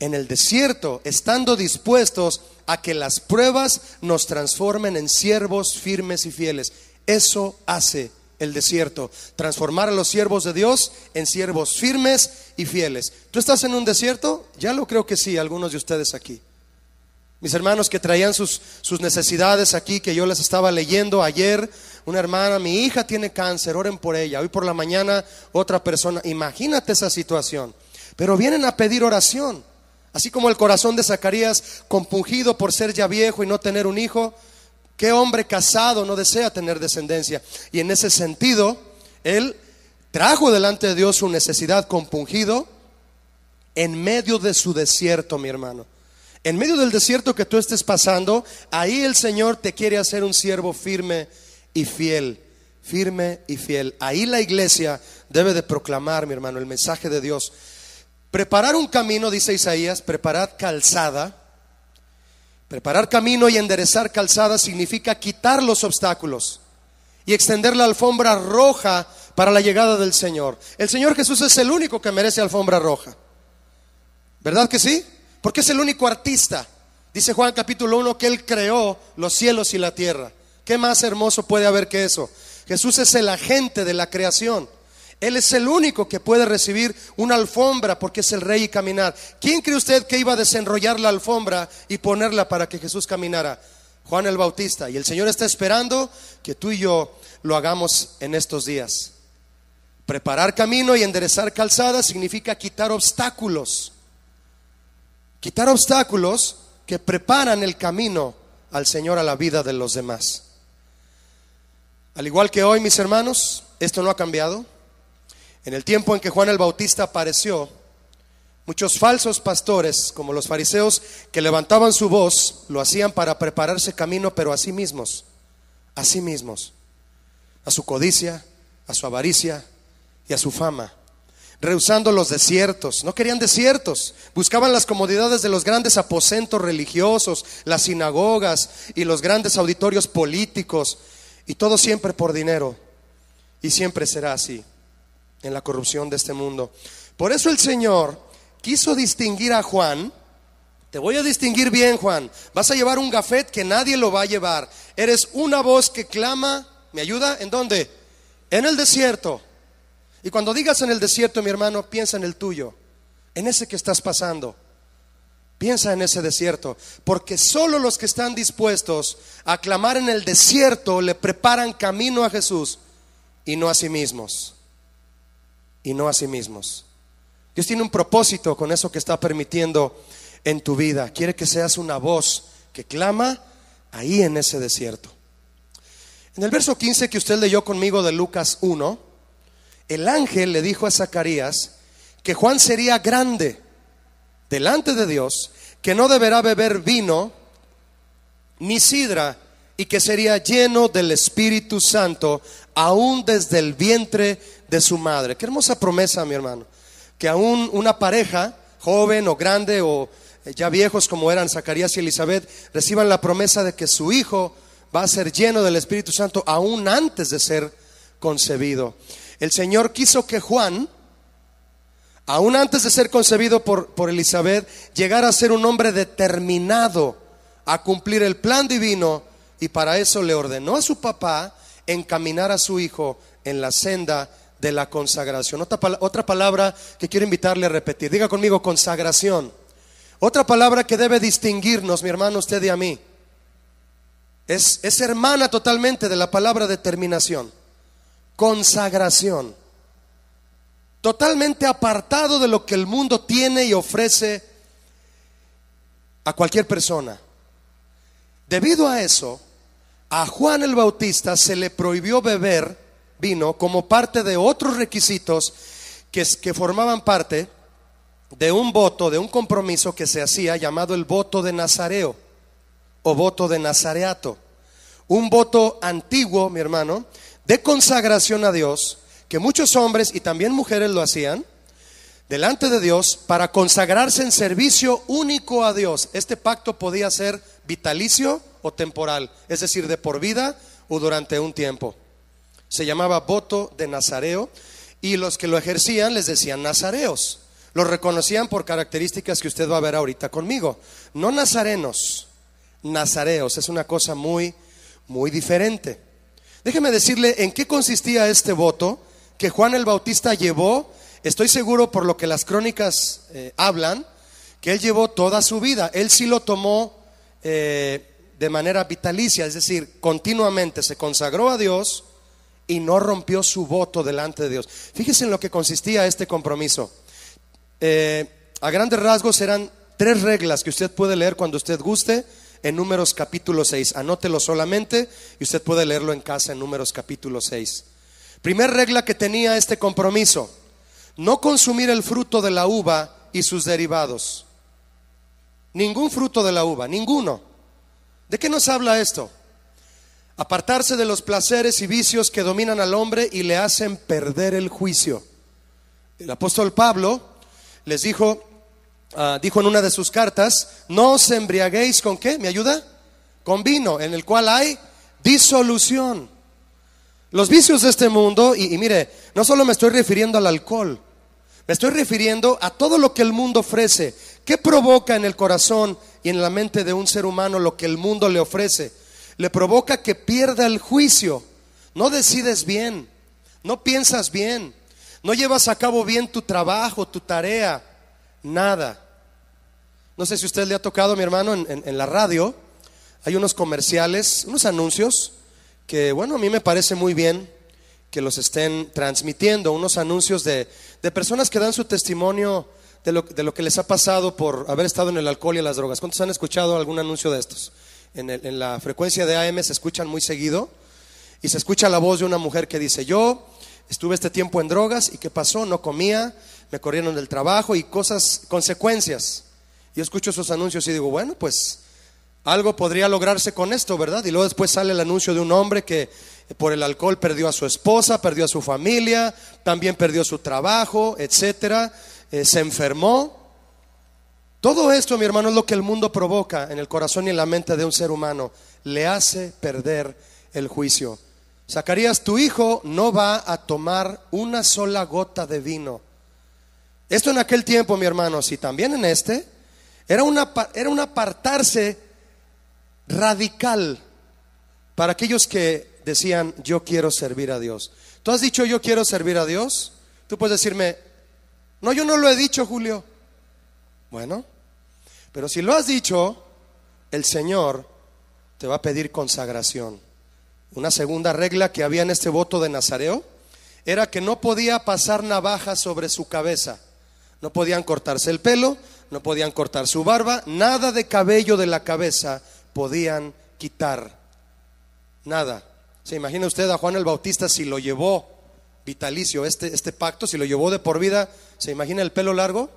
A: En el desierto, estando dispuestos a que las pruebas nos transformen en siervos firmes y fieles. Eso hace el desierto, transformar a los siervos de Dios en siervos firmes y fieles. ¿Tú estás en un desierto? Ya lo creo que sí, algunos de ustedes aquí. Mis hermanos que traían sus, sus necesidades aquí, que yo les estaba leyendo ayer, una hermana, mi hija tiene cáncer, oren por ella, hoy por la mañana otra persona, imagínate esa situación, pero vienen a pedir oración, así como el corazón de Zacarías, compungido por ser ya viejo y no tener un hijo, ¿Qué hombre casado no desea tener descendencia? Y en ese sentido, él trajo delante de Dios su necesidad compungido en medio de su desierto, mi hermano. En medio del desierto que tú estés pasando, ahí el Señor te quiere hacer un siervo firme y fiel, firme y fiel. Ahí la iglesia debe de proclamar, mi hermano, el mensaje de Dios. Preparar un camino, dice Isaías, preparad calzada Preparar camino y enderezar calzada significa quitar los obstáculos y extender la alfombra roja para la llegada del Señor. El Señor Jesús es el único que merece alfombra roja. ¿Verdad que sí? Porque es el único artista. Dice Juan capítulo 1 que Él creó los cielos y la tierra. ¿Qué más hermoso puede haber que eso? Jesús es el agente de la creación. Él es el único que puede recibir una alfombra porque es el rey y caminar. ¿Quién cree usted que iba a desenrollar la alfombra y ponerla para que Jesús caminara? Juan el Bautista. Y el Señor está esperando que tú y yo lo hagamos en estos días. Preparar camino y enderezar calzada significa quitar obstáculos. Quitar obstáculos que preparan el camino al Señor a la vida de los demás. Al igual que hoy, mis hermanos, esto no ha cambiado. En el tiempo en que Juan el Bautista apareció, muchos falsos pastores, como los fariseos, que levantaban su voz, lo hacían para prepararse camino, pero a sí mismos, a sí mismos, a su codicia, a su avaricia y a su fama, rehusando los desiertos. No querían desiertos, buscaban las comodidades de los grandes aposentos religiosos, las sinagogas y los grandes auditorios políticos, y todo siempre por dinero. Y siempre será así en la corrupción de este mundo. Por eso el Señor quiso distinguir a Juan. Te voy a distinguir bien, Juan. Vas a llevar un gafet que nadie lo va a llevar. Eres una voz que clama. ¿Me ayuda? ¿En dónde? En el desierto. Y cuando digas en el desierto, mi hermano, piensa en el tuyo, en ese que estás pasando. Piensa en ese desierto, porque solo los que están dispuestos a clamar en el desierto le preparan camino a Jesús y no a sí mismos y no a sí mismos. Dios tiene un propósito con eso que está permitiendo en tu vida. Quiere que seas una voz que clama ahí en ese desierto. En el verso 15 que usted leyó conmigo de Lucas 1, el ángel le dijo a Zacarías que Juan sería grande delante de Dios, que no deberá beber vino ni sidra y que sería lleno del Espíritu Santo aún desde el vientre de su madre. Qué hermosa promesa, mi hermano. Que aún una pareja, joven o grande o eh, ya viejos como eran Zacarías y Elizabeth, reciban la promesa de que su hijo va a ser lleno del Espíritu Santo aún antes de ser concebido. El Señor quiso que Juan, aún antes de ser concebido por, por Elizabeth, llegara a ser un hombre determinado a cumplir el plan divino y para eso le ordenó a su papá encaminar a su hijo en la senda de la consagración. Otra, palabra que quiero invitarle a repetir. Diga conmigo consagración. Otra palabra que debe distinguirnos, mi hermano, usted y a mí. Es, es hermana totalmente de la palabra determinación. Consagración. Totalmente apartado de lo que el mundo tiene y ofrece a cualquier persona. Debido a eso, a Juan el Bautista se le prohibió beber vino como parte de otros requisitos que, que formaban parte de un voto, de un compromiso que se hacía llamado el voto de Nazareo o voto de Nazareato. Un voto antiguo, mi hermano, de consagración a Dios, que muchos hombres y también mujeres lo hacían, delante de Dios, para consagrarse en servicio único a Dios. Este pacto podía ser vitalicio o temporal, es decir, de por vida o durante un tiempo se llamaba voto de Nazareo y los que lo ejercían les decían nazareos. lo reconocían por características que usted va a ver ahorita conmigo. No nazarenos, nazareos. Es una cosa muy, muy diferente. Déjeme decirle en qué consistía este voto que Juan el Bautista llevó. Estoy seguro por lo que las crónicas eh, hablan, que él llevó toda su vida. Él sí lo tomó eh, de manera vitalicia, es decir, continuamente se consagró a Dios y no rompió su voto delante de Dios. Fíjese en lo que consistía este compromiso. Eh, a grandes rasgos eran tres reglas que usted puede leer cuando usted guste en Números capítulo 6. Anótelo solamente y usted puede leerlo en casa en Números capítulo 6. Primer regla que tenía este compromiso, no consumir el fruto de la uva y sus derivados. Ningún fruto de la uva, ninguno. ¿De qué nos habla esto? Apartarse de los placeres y vicios que dominan al hombre y le hacen perder el juicio. El apóstol Pablo les dijo, ah, dijo en una de sus cartas, no os embriaguéis con qué, ¿me ayuda? Con vino, en el cual hay disolución. Los vicios de este mundo, y, y mire, no solo me estoy refiriendo al alcohol, me estoy refiriendo a todo lo que el mundo ofrece. ¿Qué provoca en el corazón y en la mente de un ser humano lo que el mundo le ofrece? le provoca que pierda el juicio. No decides bien, no piensas bien, no llevas a cabo bien tu trabajo, tu tarea, nada. No sé si usted le ha tocado, mi hermano, en, la radio, hay unos comerciales, unos anuncios que, bueno, a mí me parece muy bien que los estén transmitiendo, unos anuncios de, personas que dan su testimonio de lo, de lo, que les ha pasado por haber estado en el alcohol y las drogas. ¿Cuántos han escuchado algún anuncio de estos? en, la frecuencia de AM se escuchan muy seguido y se escucha la voz de una mujer que dice, yo estuve este tiempo en drogas y qué pasó, no comía, me corrieron del trabajo y cosas, consecuencias. Yo escucho esos anuncios y digo, bueno, pues algo podría lograrse con esto, ¿verdad? Y luego después sale el anuncio de un hombre que eh, por el alcohol perdió a su esposa, perdió a su familia, también perdió su trabajo, etcétera, eh, se enfermó. Todo esto, mi hermano, es lo que el mundo provoca en el corazón y en la mente de un ser humano. Le hace perder el juicio. Zacarías, tu hijo no va a tomar una sola gota de vino. Esto en aquel tiempo, mi hermano, y también en este, era, una, era un apartarse radical para aquellos que decían, yo quiero servir a Dios. ¿Tú has dicho, yo quiero servir a Dios? Tú puedes decirme, no, yo no lo he dicho, Julio. Bueno, pero si lo has dicho, el Señor te va a pedir consagración. Una segunda regla que había en este voto de Nazareo era que no podía pasar navaja sobre su cabeza. No podían cortarse el pelo, no podían cortar su barba, nada de cabello de la cabeza podían quitar. Nada. ¿Se imagina usted a Juan el Bautista si lo llevó vitalicio este, este pacto, si lo llevó de por vida? ¿Se imagina el pelo largo?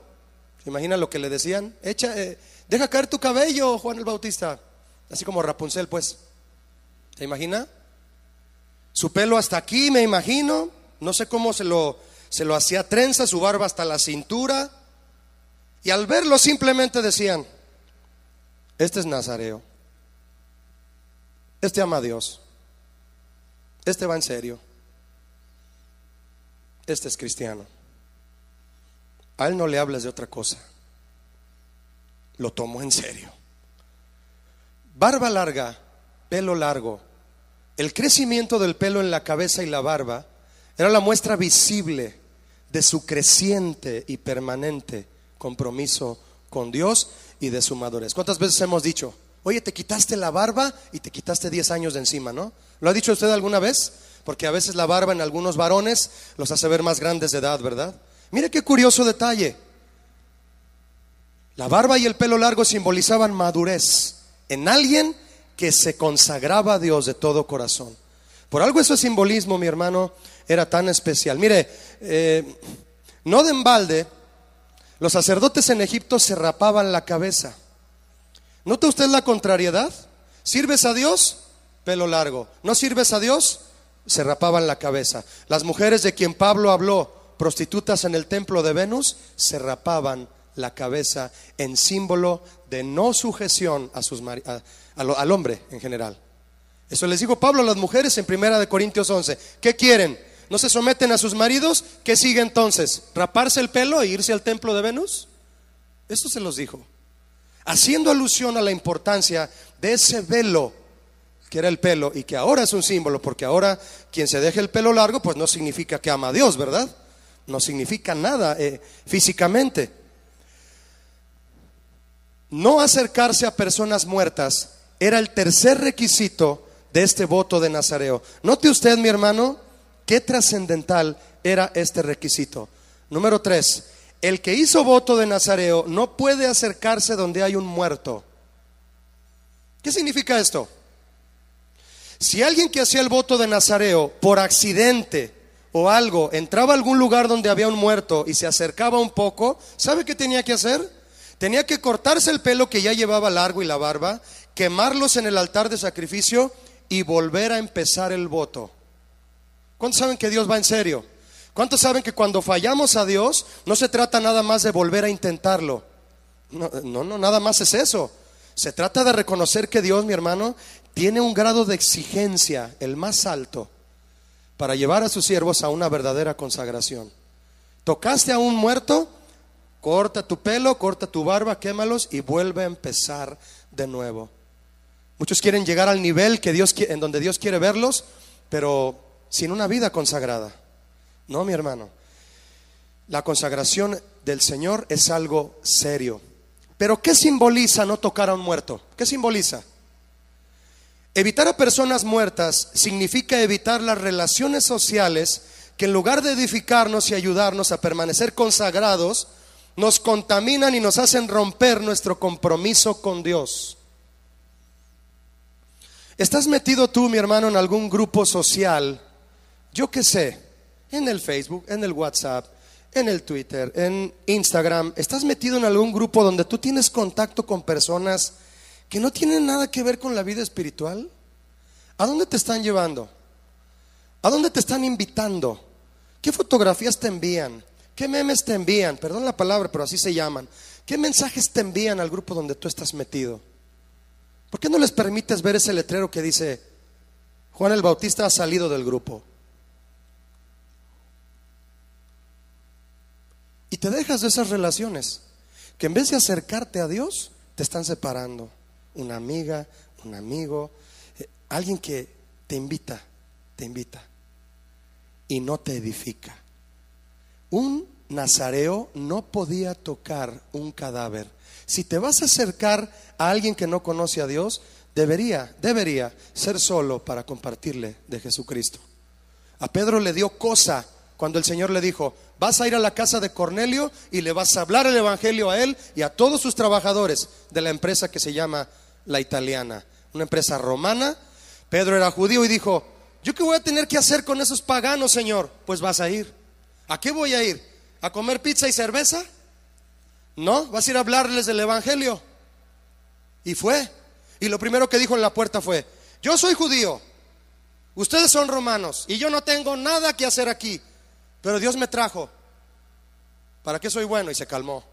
A: imagina lo que le decían? Echa, eh, deja caer tu cabello, Juan el Bautista. Así como Rapunzel, pues. ¿Te imagina? Su pelo hasta aquí, me imagino. No sé cómo se lo, se lo hacía trenza, su barba hasta la cintura. Y al verlo simplemente decían, este es Nazareo. Este ama a Dios. Este va en serio. Este es cristiano no le hablas de otra cosa. Lo tomo en serio. Barba larga, pelo largo. El crecimiento del pelo en la cabeza y la barba era la muestra visible de su creciente y permanente compromiso con Dios y de su madurez. ¿Cuántas veces hemos dicho, oye, te quitaste la barba y te quitaste 10 años de encima, ¿no? ¿Lo ha dicho usted alguna vez? Porque a veces la barba en algunos varones los hace ver más grandes de edad, ¿verdad? Mire qué curioso detalle. La barba y el pelo largo simbolizaban madurez en alguien que se consagraba a Dios de todo corazón. Por algo ese simbolismo, mi hermano, era tan especial. Mire, eh, no de embalde, los sacerdotes en Egipto se rapaban la cabeza. ¿Nota usted la contrariedad? ¿Sirves a Dios? Pelo largo. ¿No sirves a Dios? Se rapaban la cabeza. Las mujeres de quien Pablo habló, prostitutas en el templo de Venus se rapaban la cabeza en símbolo de no sujeción a sus al hombre en general. Eso les dijo Pablo a las mujeres en Primera de Corintios 11. ¿Qué quieren? ¿No se someten a sus maridos? ¿Qué sigue entonces? ¿Raparse el pelo e irse al templo de Venus? Esto se los dijo. Haciendo alusión a la importancia de ese velo que era el pelo y que ahora es un símbolo, porque ahora quien se deje el pelo largo, pues no significa que ama a Dios, ¿verdad? no significa nada eh, físicamente. No acercarse a personas muertas era el tercer requisito de este voto de Nazareo. Note usted, mi hermano, qué trascendental era este requisito. Número tres, el que hizo voto de Nazareo no puede acercarse donde hay un muerto. ¿Qué significa esto? Si alguien que hacía el voto de Nazareo por accidente o algo entraba a algún lugar donde había un muerto y se acercaba un poco, ¿sabe qué tenía que hacer? Tenía que cortarse el pelo que ya llevaba largo y la barba, quemarlos en el altar de sacrificio y volver a empezar el voto. ¿Cuántos saben que Dios va en serio? ¿Cuántos saben que cuando fallamos a Dios no se trata nada más de volver a intentarlo? No, no, no, nada más es eso. Se trata de reconocer que Dios, mi hermano, tiene un grado de exigencia, el más alto, para llevar a sus siervos a una verdadera consagración. Tocaste a un muerto, corta tu pelo, corta tu barba, quémalos y vuelve a empezar de nuevo. Muchos quieren llegar al nivel que Dios en donde Dios quiere verlos, pero sin una vida consagrada. No, mi hermano. La consagración del Señor es algo serio. Pero ¿qué simboliza no tocar a un muerto? ¿Qué simboliza? Evitar a personas muertas significa evitar las relaciones sociales que en lugar de edificarnos y ayudarnos a permanecer consagrados, nos contaminan y nos hacen romper nuestro compromiso con Dios. ¿Estás metido tú, mi hermano, en algún grupo social? Yo qué sé, en el Facebook, en el WhatsApp, en el Twitter, en Instagram. ¿Estás metido en algún grupo donde tú tienes contacto con personas que no tienen nada que ver con la vida espiritual? ¿A dónde te están llevando? ¿A dónde te están invitando? ¿Qué fotografías te envían? ¿Qué memes te envían? Perdón la palabra, pero así se llaman. ¿Qué mensajes te envían al grupo donde tú estás metido? ¿Por qué no les permites ver ese letrero que dice, Juan el Bautista ha salido del grupo? Y te dejas de esas relaciones que en vez de acercarte a Dios, te están separando una amiga, un amigo, eh, alguien que te invita, te invita y no te edifica. Un nazareo no podía tocar un cadáver. Si te vas a acercar a alguien que no conoce a Dios, debería, debería ser solo para compartirle de Jesucristo. A Pedro le dio cosa cuando el Señor le dijo, vas a ir a la casa de Cornelio y le vas a hablar el Evangelio a él y a todos sus trabajadores de la empresa que se llama la italiana, una empresa romana. Pedro era judío y dijo, ¿yo qué voy a tener que hacer con esos paganos, Señor? Pues vas a ir. ¿A qué voy a ir? ¿A comer pizza y cerveza? No, vas a ir a hablarles del Evangelio. Y fue. Y lo primero que dijo en la puerta fue, yo soy judío, ustedes son romanos y yo no tengo nada que hacer aquí, pero Dios me trajo. ¿Para qué soy bueno? Y se calmó.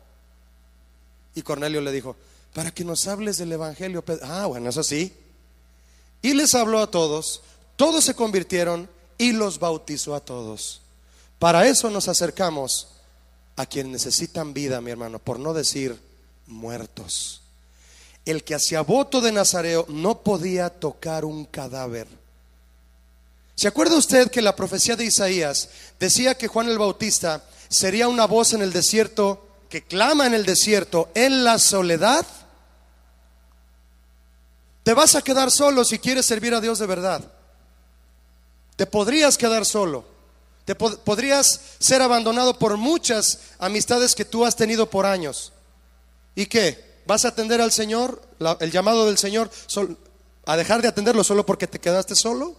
A: Y Cornelio le dijo, para que nos hables del Evangelio. Ah, bueno, eso sí. Y les habló a todos, todos se convirtieron y los bautizó a todos. Para eso nos acercamos a quienes necesitan vida, mi hermano, por no decir muertos. El que hacía voto de Nazareo no podía tocar un cadáver. ¿Se acuerda usted que la profecía de Isaías decía que Juan el Bautista sería una voz en el desierto que clama en el desierto, en la soledad, te vas a quedar solo si quieres servir a Dios de verdad. Te podrías quedar solo. Te podrías ser abandonado por muchas amistades que tú has tenido por años. ¿Y qué? ¿Vas a atender al Señor, el llamado del Señor, a dejar de atenderlo solo porque te quedaste solo?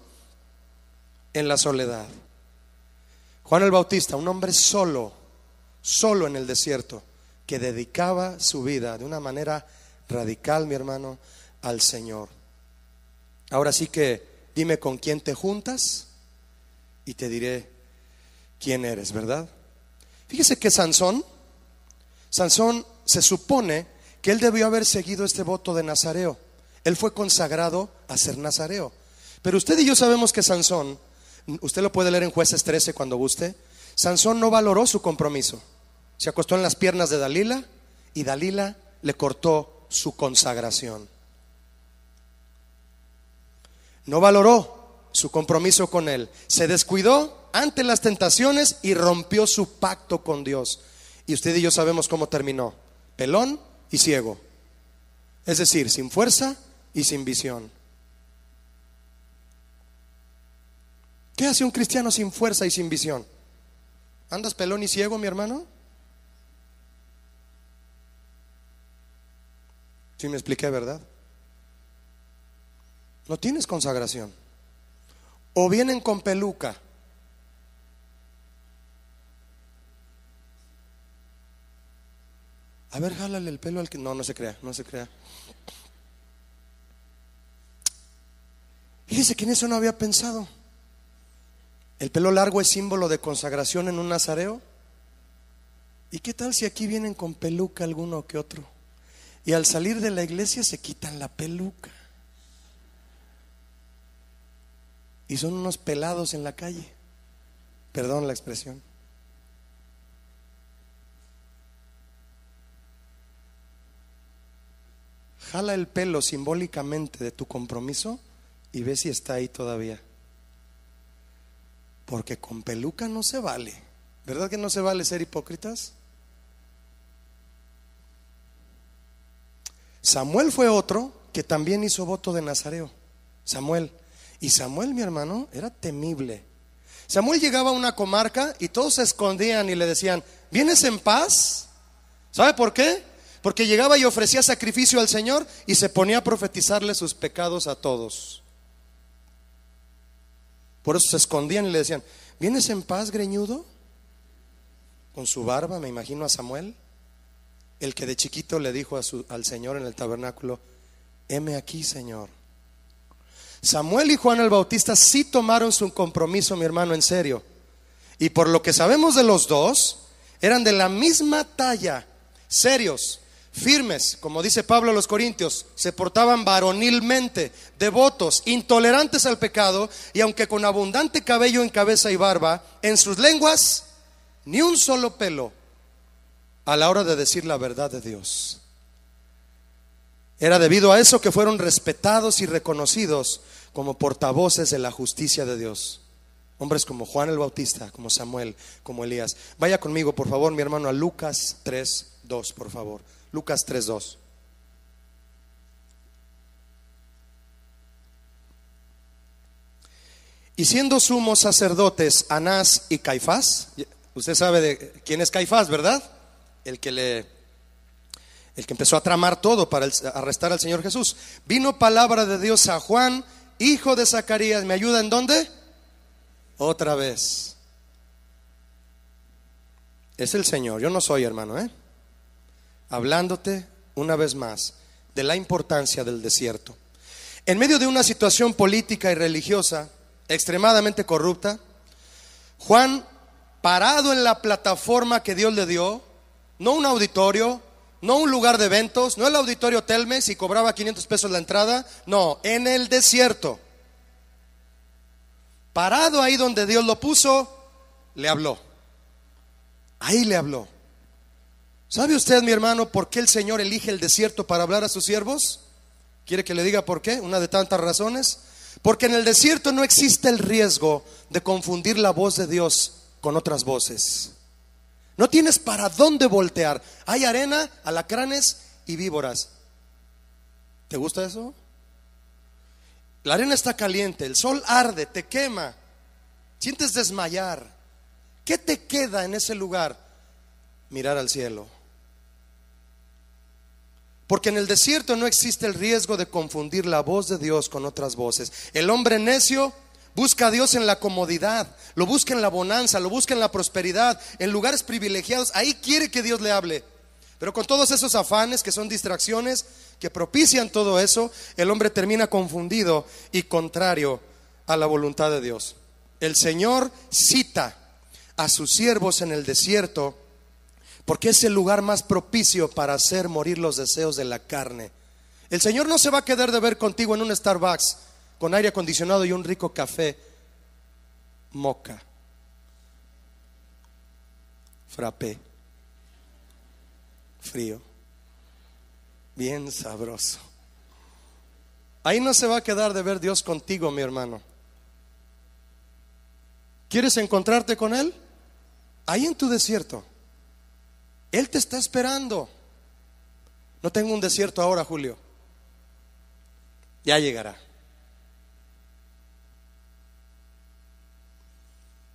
A: En la soledad. Juan el Bautista, un hombre solo solo en el desierto, que dedicaba su vida de una manera radical, mi hermano, al Señor. Ahora sí que dime con quién te juntas y te diré quién eres, ¿verdad? Fíjese que Sansón, Sansón se supone que él debió haber seguido este voto de Nazareo. Él fue consagrado a ser Nazareo. Pero usted y yo sabemos que Sansón, usted lo puede leer en jueces 13 cuando guste, Sansón no valoró su compromiso se acostó en las piernas de Dalila y Dalila le cortó su consagración. No valoró su compromiso con él, se descuidó ante las tentaciones y rompió su pacto con Dios. Y usted y yo sabemos cómo terminó, pelón y ciego, es decir, sin fuerza y sin visión. ¿Qué hace un cristiano sin fuerza y sin visión? ¿Andas pelón y ciego, mi hermano? Si me expliqué, verdad? No tienes consagración. O vienen con peluca. A ver, jálale el pelo al que... No, no se crea, no se crea. Dice que en eso no había pensado. El pelo largo es símbolo de consagración en un nazareo. ¿Y qué tal si aquí vienen con peluca alguno que otro? Y al salir de la iglesia se quitan la peluca. Y son unos pelados en la calle. Perdón la expresión. Jala el pelo simbólicamente de tu compromiso y ve si está ahí todavía. Porque con peluca no se vale. ¿Verdad que no se vale ser hipócritas? Samuel fue otro que también hizo voto de Nazareo. Samuel. Y Samuel, mi hermano, era temible. Samuel llegaba a una comarca y todos se escondían y le decían, ¿vienes en paz? ¿Sabe por qué? Porque llegaba y ofrecía sacrificio al Señor y se ponía a profetizarle sus pecados a todos. Por eso se escondían y le decían, ¿vienes en paz, greñudo? Con su barba, me imagino a Samuel el que de chiquito le dijo a su, al Señor en el tabernáculo, heme aquí, Señor. Samuel y Juan el Bautista sí tomaron su compromiso, mi hermano, en serio. Y por lo que sabemos de los dos, eran de la misma talla, serios, firmes, como dice Pablo a los Corintios, se portaban varonilmente, devotos, intolerantes al pecado, y aunque con abundante cabello en cabeza y barba, en sus lenguas ni un solo pelo a la hora de decir la verdad de Dios. Era debido a eso que fueron respetados y reconocidos como portavoces de la justicia de Dios. Hombres como Juan el Bautista, como Samuel, como Elías. Vaya conmigo, por favor, mi hermano, a Lucas 32 por favor. Lucas 32 Y siendo sumos sacerdotes Anás y Caifás, usted sabe de quién es Caifás, ¿verdad? el que le el que empezó a tramar todo para arrestar al Señor Jesús. Vino palabra de Dios a Juan, hijo de Zacarías, ¿me ayuda en dónde? Otra vez. Es el Señor, yo no soy hermano, ¿eh? Hablándote una vez más de la importancia del desierto. En medio de una situación política y religiosa extremadamente corrupta, Juan, parado en la plataforma que Dios le dio, no un auditorio, no un lugar de eventos, no el auditorio Telme y cobraba 500 pesos la entrada, no, en el desierto. Parado ahí donde Dios lo puso, le habló. Ahí le habló. ¿Sabe usted, mi hermano, por qué el Señor elige el desierto para hablar a sus siervos? ¿Quiere que le diga por qué? Una de tantas razones. Porque en el desierto no existe el riesgo de confundir la voz de Dios con otras voces. No tienes para dónde voltear. Hay arena, alacranes y víboras. ¿Te gusta eso? La arena está caliente, el sol arde, te quema, sientes desmayar. ¿Qué te queda en ese lugar? Mirar al cielo. Porque en el desierto no existe el riesgo de confundir la voz de Dios con otras voces. El hombre necio Busca a Dios en la comodidad, lo busca en la bonanza, lo busca en la prosperidad, en lugares privilegiados. Ahí quiere que Dios le hable. Pero con todos esos afanes que son distracciones, que propician todo eso, el hombre termina confundido y contrario a la voluntad de Dios. El Señor cita a sus siervos en el desierto porque es el lugar más propicio para hacer morir los deseos de la carne. El Señor no se va a quedar de ver contigo en un Starbucks con aire acondicionado y un rico café moca, frappé, frío, bien sabroso. Ahí no se va a quedar de ver Dios contigo, mi hermano. ¿Quieres encontrarte con Él? Ahí en tu desierto. Él te está esperando. No tengo un desierto ahora, Julio. Ya llegará.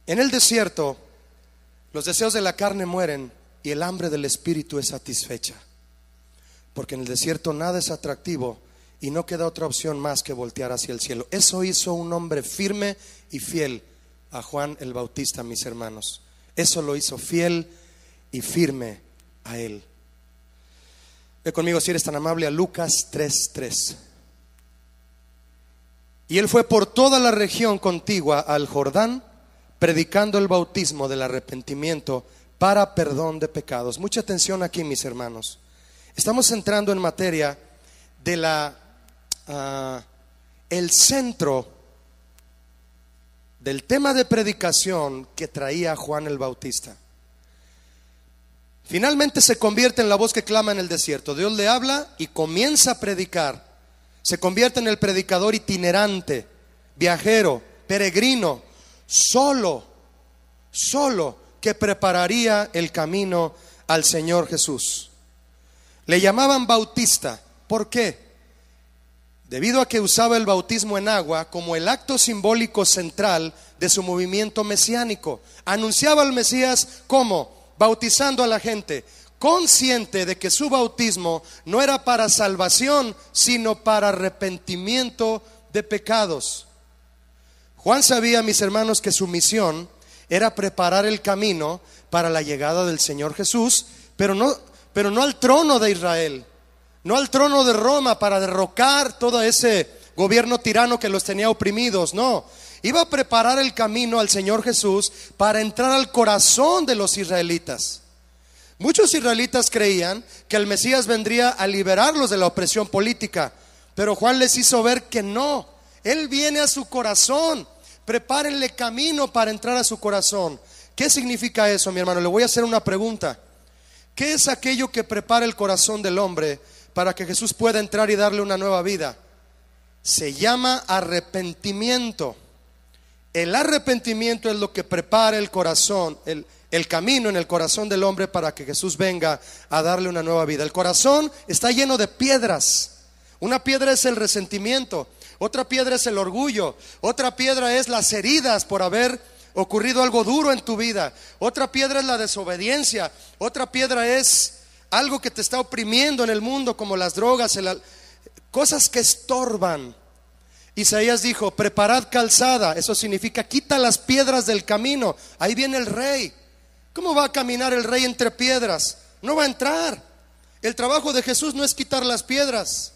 A: En el desierto, los deseos de la carne mueren y el hambre del espíritu es satisfecha. Porque en el desierto nada es atractivo y no queda otra opción más que voltear hacia el cielo. Eso hizo un hombre firme y fiel a Juan el Bautista, mis hermanos. Eso lo hizo fiel y firme a él. Ve conmigo si eres tan amable a Lucas 3:3. Y él fue por toda la región contigua al Jordán predicando el bautismo del arrepentimiento para perdón de pecados. Mucha atención aquí, mis hermanos. Estamos entrando en materia de la ah, el centro del tema de predicación que traía Juan el Bautista. Finalmente se convierte en la voz que clama en el desierto. Dios le habla y comienza a predicar. Se convierte en el predicador itinerante, viajero, peregrino, solo, solo que prepararía el camino al Señor Jesús. Le llamaban bautista. ¿Por qué? Debido a que usaba el bautismo en agua como el acto simbólico central de su movimiento mesiánico. Anunciaba al Mesías como bautizando a la gente, consciente de que su bautismo no era para salvación, sino para arrepentimiento de pecados. Juan sabía, mis hermanos, que su misión era preparar el camino para la llegada del Señor Jesús, pero no, pero no al trono de Israel, no al trono de Roma para derrocar todo ese gobierno tirano que los tenía oprimidos, no. Iba a preparar el camino al Señor Jesús para entrar al corazón de los israelitas. Muchos israelitas creían que el Mesías vendría a liberarlos de la opresión política, pero Juan les hizo ver que no, Él viene a su corazón prepárenle camino para entrar a su corazón. ¿Qué significa eso, mi hermano? Le voy a hacer una pregunta. ¿Qué es aquello que prepara el corazón del hombre para que Jesús pueda entrar y darle una nueva vida? Se llama arrepentimiento. El arrepentimiento es lo que prepara el corazón, el, el camino en el corazón del hombre para que Jesús venga a darle una nueva vida. El corazón está lleno de piedras. Una piedra es el resentimiento. Otra piedra es el orgullo. Otra piedra es las heridas por haber ocurrido algo duro en tu vida. Otra piedra es la desobediencia. Otra piedra es algo que te está oprimiendo en el mundo, como las drogas, cosas que estorban. Isaías dijo, preparad calzada. Eso significa, quita las piedras del camino. Ahí viene el rey. ¿Cómo va a caminar el rey entre piedras? No va a entrar. El trabajo de Jesús no es quitar las piedras.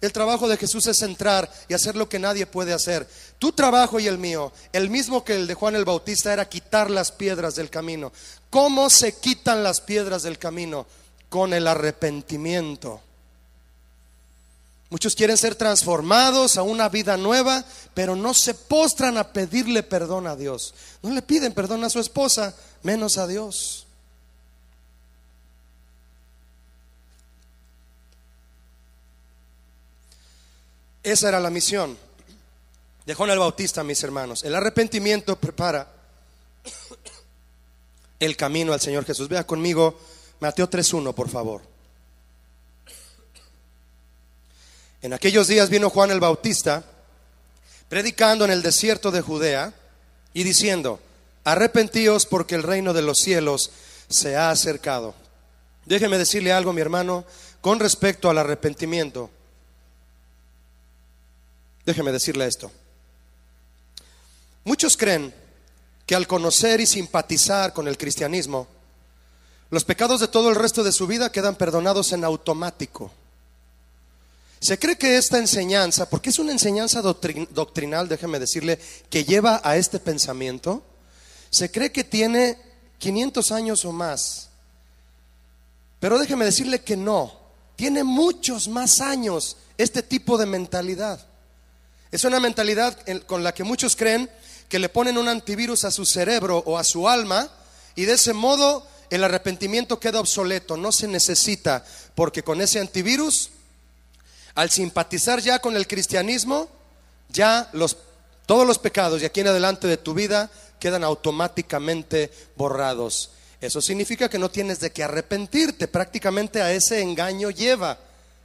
A: El trabajo de Jesús es entrar y hacer lo que nadie puede hacer. Tu trabajo y el mío, el mismo que el de Juan el Bautista, era quitar las piedras del camino. ¿Cómo se quitan las piedras del camino? Con el arrepentimiento. Muchos quieren ser transformados a una vida nueva, pero no se postran a pedirle perdón a Dios. No le piden perdón a su esposa, menos a Dios. Esa era la misión de Juan el Bautista, mis hermanos. El arrepentimiento prepara el camino al Señor Jesús. Vea conmigo Mateo 3.1, por favor. En aquellos días vino Juan el Bautista predicando en el desierto de Judea y diciendo, arrepentíos porque el reino de los cielos se ha acercado. Déjeme decirle algo, mi hermano, con respecto al arrepentimiento. Déjeme decirle esto. Muchos creen que al conocer y simpatizar con el cristianismo, los pecados de todo el resto de su vida quedan perdonados en automático. Se cree que esta enseñanza, porque es una enseñanza doctrinal, déjeme decirle, que lleva a este pensamiento, se cree que tiene 500 años o más. Pero déjeme decirle que no, tiene muchos más años este tipo de mentalidad. Es una mentalidad con la que muchos creen que le ponen un antivirus a su cerebro o a su alma y de ese modo el arrepentimiento queda obsoleto, no se necesita, porque con ese antivirus, al simpatizar ya con el cristianismo, ya los, todos los pecados de aquí en adelante de tu vida quedan automáticamente borrados. Eso significa que no tienes de qué arrepentirte, prácticamente a ese engaño lleva.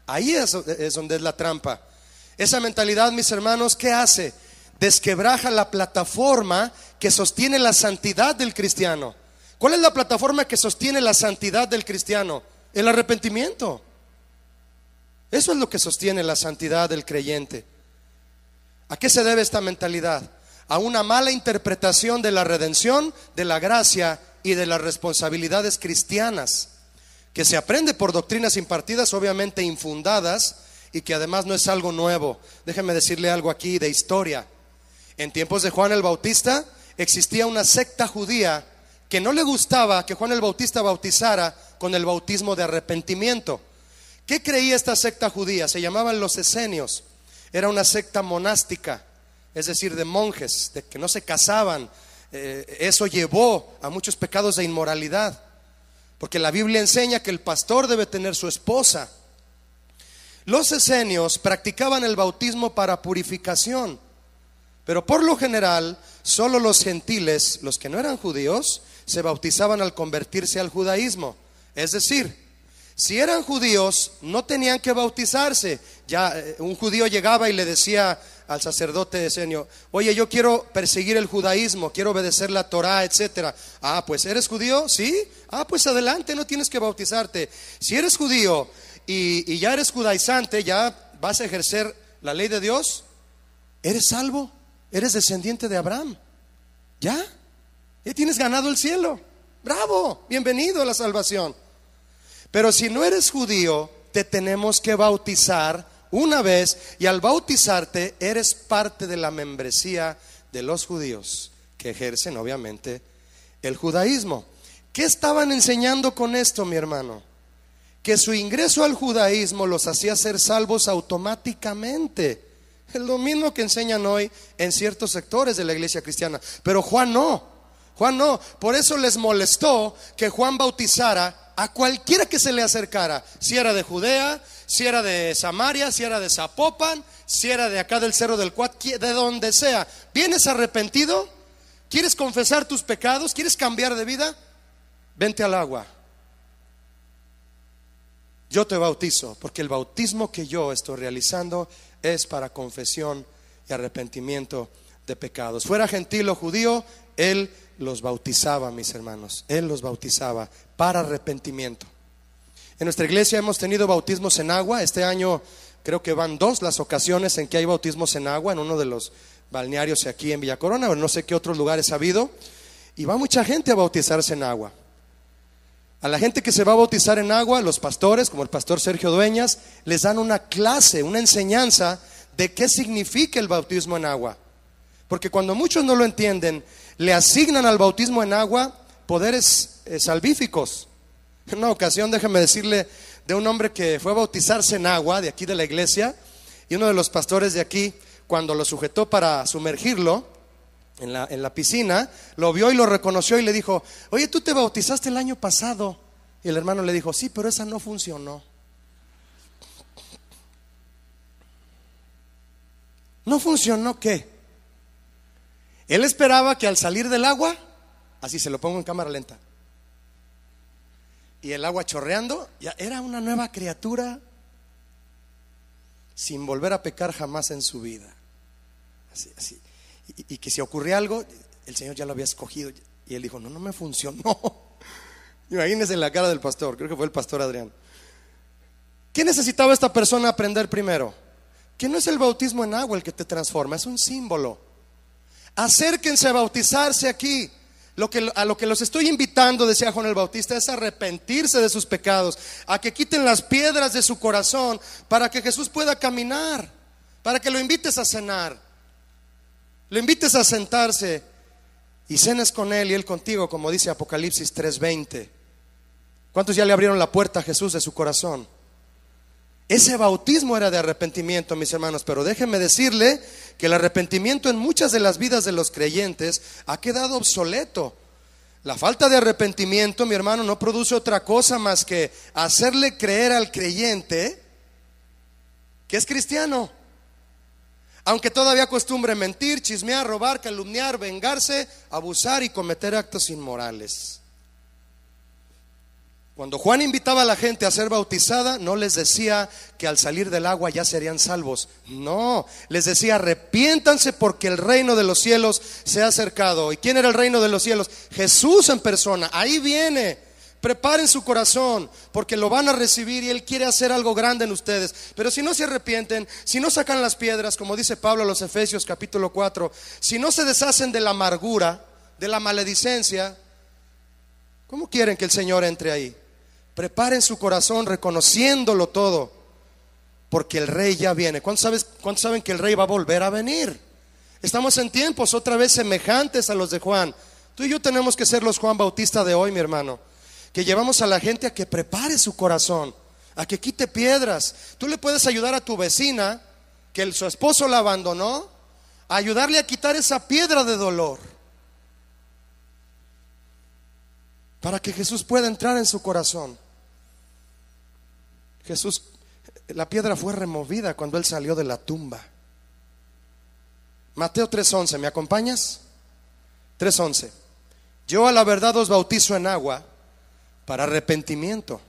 A: Ahí es donde es la trampa. Esa mentalidad, mis hermanos, ¿qué hace? Desquebraja la plataforma que sostiene la santidad del cristiano. ¿Cuál es la plataforma que sostiene la santidad del cristiano? El arrepentimiento. Eso es lo que sostiene la santidad del creyente. ¿A qué se debe esta mentalidad? A una mala interpretación de la redención, de la gracia y de las responsabilidades cristianas, que se aprende por doctrinas impartidas, obviamente infundadas, y que además no es algo nuevo. Déjeme decirle algo aquí de historia. En tiempos de Juan el Bautista existía una secta judía que no le gustaba que Juan el Bautista bautizara con el bautismo de arrepentimiento. ¿Qué creía esta secta judía? Se llamaban los esenios. Era una secta monástica, es decir, de monjes, de que no se casaban. Eh, eso llevó a muchos pecados de inmoralidad, porque la Biblia enseña que el pastor debe tener su esposa los esenios practicaban el bautismo para purificación, pero por lo general solo los gentiles, los que no eran judíos, se bautizaban al convertirse al judaísmo. Es decir, si eran judíos, no tenían que bautizarse. Ya eh, un judío llegaba y le decía al sacerdote esenio, oye, yo quiero perseguir el judaísmo, quiero obedecer la Torah, etcétera. Ah, pues eres judío, sí. Ah, pues adelante, no tienes que bautizarte. Si eres judío y, ya eres judaizante, ya vas a ejercer la ley de Dios, eres salvo, eres descendiente de Abraham. ¿Ya? Ya tienes ganado el cielo. Bravo, bienvenido a la salvación. Pero si no eres judío, te tenemos que bautizar una vez y al bautizarte eres parte de la membresía de los judíos que ejercen obviamente el judaísmo. ¿Qué estaban enseñando con esto, mi hermano? que su ingreso al judaísmo los hacía ser salvos automáticamente. Es lo mismo que enseñan hoy en ciertos sectores de la iglesia cristiana. Pero Juan no, Juan no. Por eso les molestó que Juan bautizara a cualquiera que se le acercara, si era de Judea, si era de Samaria, si era de Zapopan, si era de acá del Cerro del Cuat, de donde sea. ¿Vienes arrepentido? ¿Quieres confesar tus pecados? ¿Quieres cambiar de vida? Vente al agua yo te bautizo, porque el bautismo que yo estoy realizando es para confesión y arrepentimiento de pecados. Fuera gentil o judío, Él los bautizaba, mis hermanos. Él los bautizaba para arrepentimiento. En nuestra iglesia hemos tenido bautismos en agua. Este año creo que van dos las ocasiones en que hay bautismos en agua, en uno de los balnearios aquí en Villa Corona o no sé qué otros lugares ha habido. Y va mucha gente a bautizarse en agua. A la gente que se va a bautizar en agua, los pastores, como el pastor Sergio Dueñas, les dan una clase, una enseñanza de qué significa el bautismo en agua. Porque cuando muchos no lo entienden, le asignan al bautismo en agua poderes eh, salvíficos. En una ocasión, déjeme decirle, de un hombre que fue a bautizarse en agua de aquí de la iglesia, y uno de los pastores de aquí, cuando lo sujetó para sumergirlo, en la, piscina, lo vio y lo reconoció y le dijo, oye, tú te bautizaste el año pasado. Y el hermano le dijo, sí, pero esa no funcionó. ¿No funcionó qué? Él esperaba que al salir del agua, así se lo pongo en cámara lenta, y el agua chorreando, ya era una nueva criatura sin volver a pecar jamás en su vida. Así, así y, que si ocurría algo, el Señor ya lo había escogido. Y él dijo, no, no me funcionó. Imagínense la cara del pastor, creo que fue el pastor Adrián. ¿Qué necesitaba esta persona aprender primero? Que no es el bautismo en agua el que te transforma, es un símbolo. Acérquense a bautizarse aquí. Lo que, a lo que los estoy invitando, decía Juan el Bautista, es arrepentirse de sus pecados, a que quiten las piedras de su corazón para que Jesús pueda caminar, para que lo invites a cenar lo invites a sentarse y cenes con él y él contigo, como dice Apocalipsis 3:20. ¿Cuántos ya le abrieron la puerta a Jesús de su corazón? Ese bautismo era de arrepentimiento, mis hermanos, pero déjenme decirle que el arrepentimiento en muchas de las vidas de los creyentes ha quedado obsoleto. La falta de arrepentimiento, mi hermano, no produce otra cosa más que hacerle creer al creyente que es cristiano. Aunque todavía costumbre mentir, chismear, robar, calumniar, vengarse, abusar y cometer actos inmorales. Cuando Juan invitaba a la gente a ser bautizada, no les decía que al salir del agua ya serían salvos. No, les decía, arrepiéntanse porque el reino de los cielos se ha acercado. ¿Y quién era el reino de los cielos? Jesús en persona. Ahí viene. Preparen su corazón porque lo van a recibir y Él quiere hacer algo grande en ustedes. Pero si no se arrepienten, si no sacan las piedras, como dice Pablo a los Efesios capítulo 4, si no se deshacen de la amargura, de la maledicencia, ¿cómo quieren que el Señor entre ahí? Preparen su corazón reconociéndolo todo porque el rey ya viene. ¿Cuántos, ¿Cuántos saben que el rey va a volver a venir? Estamos en tiempos otra vez semejantes a los de Juan. Tú y yo tenemos que ser los Juan Bautista de hoy, mi hermano que llevamos a la gente a que prepare su corazón, a que quite piedras. Tú le puedes ayudar a tu vecina, que su esposo la abandonó, a ayudarle a quitar esa piedra de dolor. Para que Jesús pueda entrar en su corazón. Jesús, la piedra fue removida cuando él salió de la tumba. Mateo 3:11, ¿me acompañas? 3:11. Yo a la verdad os bautizo en agua para arrepentimiento.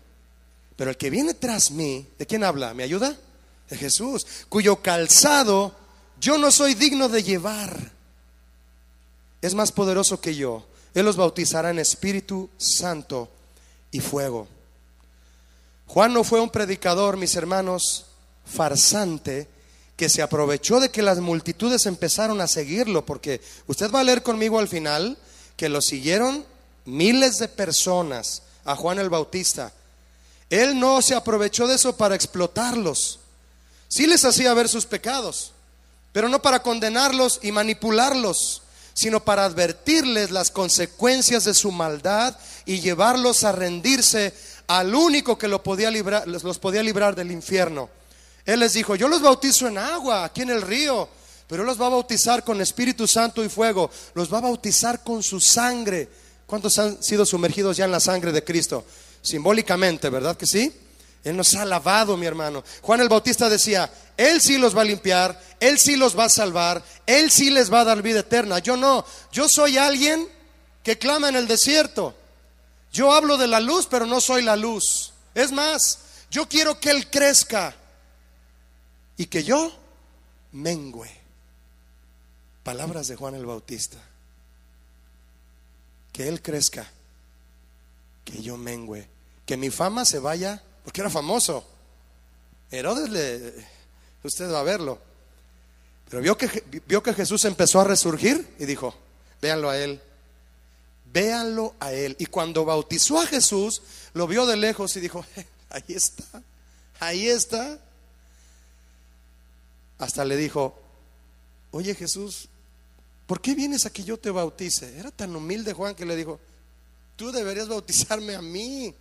A: Pero el que viene tras mí, ¿de quién habla? ¿Me ayuda? De Jesús, cuyo calzado yo no soy digno de llevar. Es más poderoso que yo. Él los bautizará en Espíritu Santo y fuego. Juan no fue un predicador, mis hermanos, farsante, que se aprovechó de que las multitudes empezaron a seguirlo, porque usted va a leer conmigo al final que lo siguieron miles de personas a Juan el Bautista. Él no se aprovechó de eso para explotarlos. Sí les hacía ver sus pecados, pero no para condenarlos y manipularlos, sino para advertirles las consecuencias de su maldad y llevarlos a rendirse al único que lo podía librar, los podía librar del infierno. Él les dijo, yo los bautizo en agua, aquí en el río, pero los va a bautizar con Espíritu Santo y fuego, los va a bautizar con su sangre ¿Cuántos han sido sumergidos ya en la sangre de Cristo? Simbólicamente, ¿verdad que sí? Él nos ha lavado, mi hermano. Juan el Bautista decía, Él sí los va a limpiar, Él sí los va a salvar, Él sí les va a dar vida eterna. Yo no, yo soy alguien que clama en el desierto. Yo hablo de la luz, pero no soy la luz. Es más, yo quiero que Él crezca y que yo mengüe. Palabras de Juan el Bautista que Él crezca, que yo mengüe, que mi fama se vaya, porque era famoso. Herodes le, usted va a verlo. Pero vio que, vio que Jesús empezó a resurgir y dijo, véanlo a Él, véanlo a Él. Y cuando bautizó a Jesús, lo vio de lejos y dijo, ahí está, ahí está. Hasta le dijo, oye Jesús, ¿por qué vienes a que yo te bautice? Era tan humilde Juan que le dijo, tú deberías bautizarme a mí.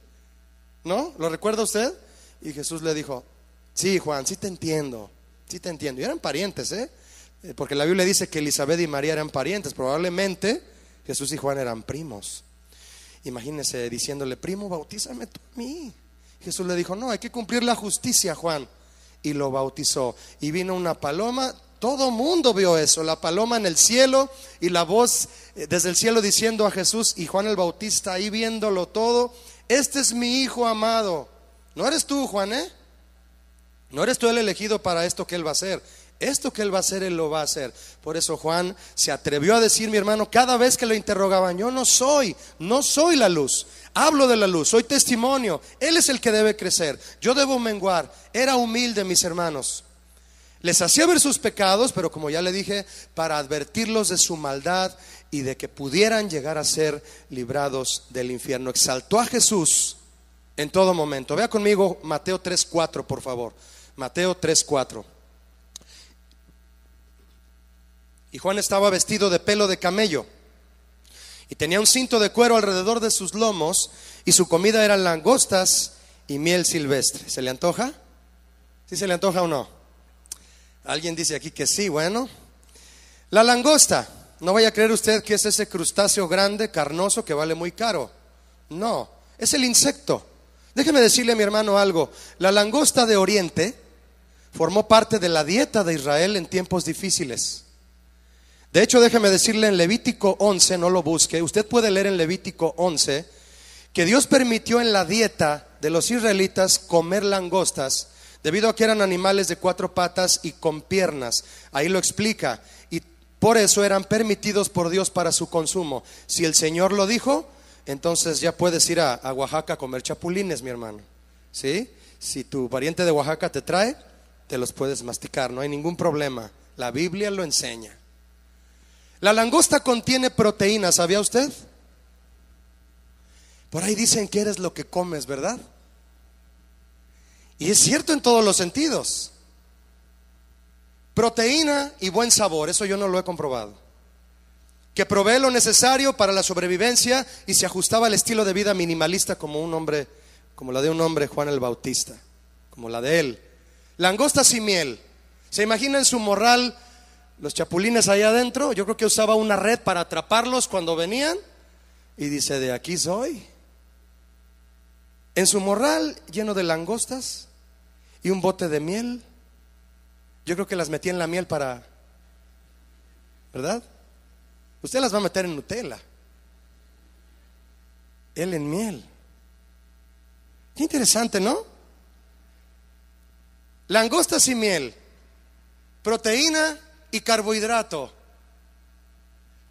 A: ¿No? ¿Lo recuerda usted? Y Jesús le dijo, sí, Juan, sí te entiendo, sí te entiendo. Y eran parientes, ¿eh? ¿eh? Porque la Biblia dice que Elizabeth y María eran parientes. Probablemente Jesús y Juan eran primos. imagínese diciéndole, primo, bautízame tú a mí. Jesús le dijo, no, hay que cumplir la justicia, Juan. Y lo bautizó. Y vino una paloma, todo mundo vio eso, la paloma en el cielo y la voz eh, desde el cielo diciendo a Jesús y Juan el Bautista ahí viéndolo todo, este es mi hijo amado. No eres tú, Juan, ¿eh? No eres tú el elegido para esto que él va a hacer. Esto que él va a hacer, él lo va a hacer. Por eso Juan se atrevió a decir, mi hermano, cada vez que lo interrogaban, yo no soy, no soy la luz. Hablo de la luz, soy testimonio. Él es el que debe crecer. Yo debo menguar. Era humilde, mis hermanos. Les hacía ver sus pecados, pero como ya le dije, para advertirlos de su maldad y de que pudieran llegar a ser librados del infierno. Exaltó a Jesús en todo momento. Vea conmigo Mateo 3:4, por favor. Mateo 3:4. Y Juan estaba vestido de pelo de camello y tenía un cinto de cuero alrededor de sus lomos y su comida eran langostas y miel silvestre. ¿Se le antoja? ¿Sí se le antoja o no? Alguien dice aquí que sí, bueno. La langosta. No vaya a creer usted que es ese crustáceo grande, carnoso, que vale muy caro. No, es el insecto. Déjeme decirle a mi hermano algo. La langosta de Oriente formó parte de la dieta de Israel en tiempos difíciles. De hecho, déjeme decirle en Levítico 11, no lo busque, usted puede leer en Levítico 11 que Dios permitió en la dieta de los israelitas comer langostas debido a que eran animales de cuatro patas y con piernas. Ahí lo explica. Y por eso eran permitidos por Dios para su consumo. Si el Señor lo dijo, entonces ya puedes ir a, Oaxaca a comer chapulines, mi hermano. ¿Sí? Si tu pariente de Oaxaca te trae, te los puedes masticar, no hay ningún problema. La Biblia lo enseña. La langosta contiene proteínas, ¿sabía usted? Por ahí dicen que eres lo que comes, ¿verdad? Y es cierto en todos los sentidos. Proteína y buen sabor, eso yo no lo he comprobado. Que provee lo necesario para la sobrevivencia y se ajustaba al estilo de vida minimalista como un hombre, como la de un hombre Juan el Bautista, como la de él. Langostas y miel. ¿Se imagina en su morral los chapulines ahí adentro? Yo creo que usaba una red para atraparlos cuando venían y dice, de aquí soy. En su morral lleno de langostas y un bote de miel. Yo creo que las metí en la miel para, ¿verdad? Usted las va a meter en Nutella. Él en miel. Qué interesante, ¿no? Langostas y miel, proteína y carbohidrato.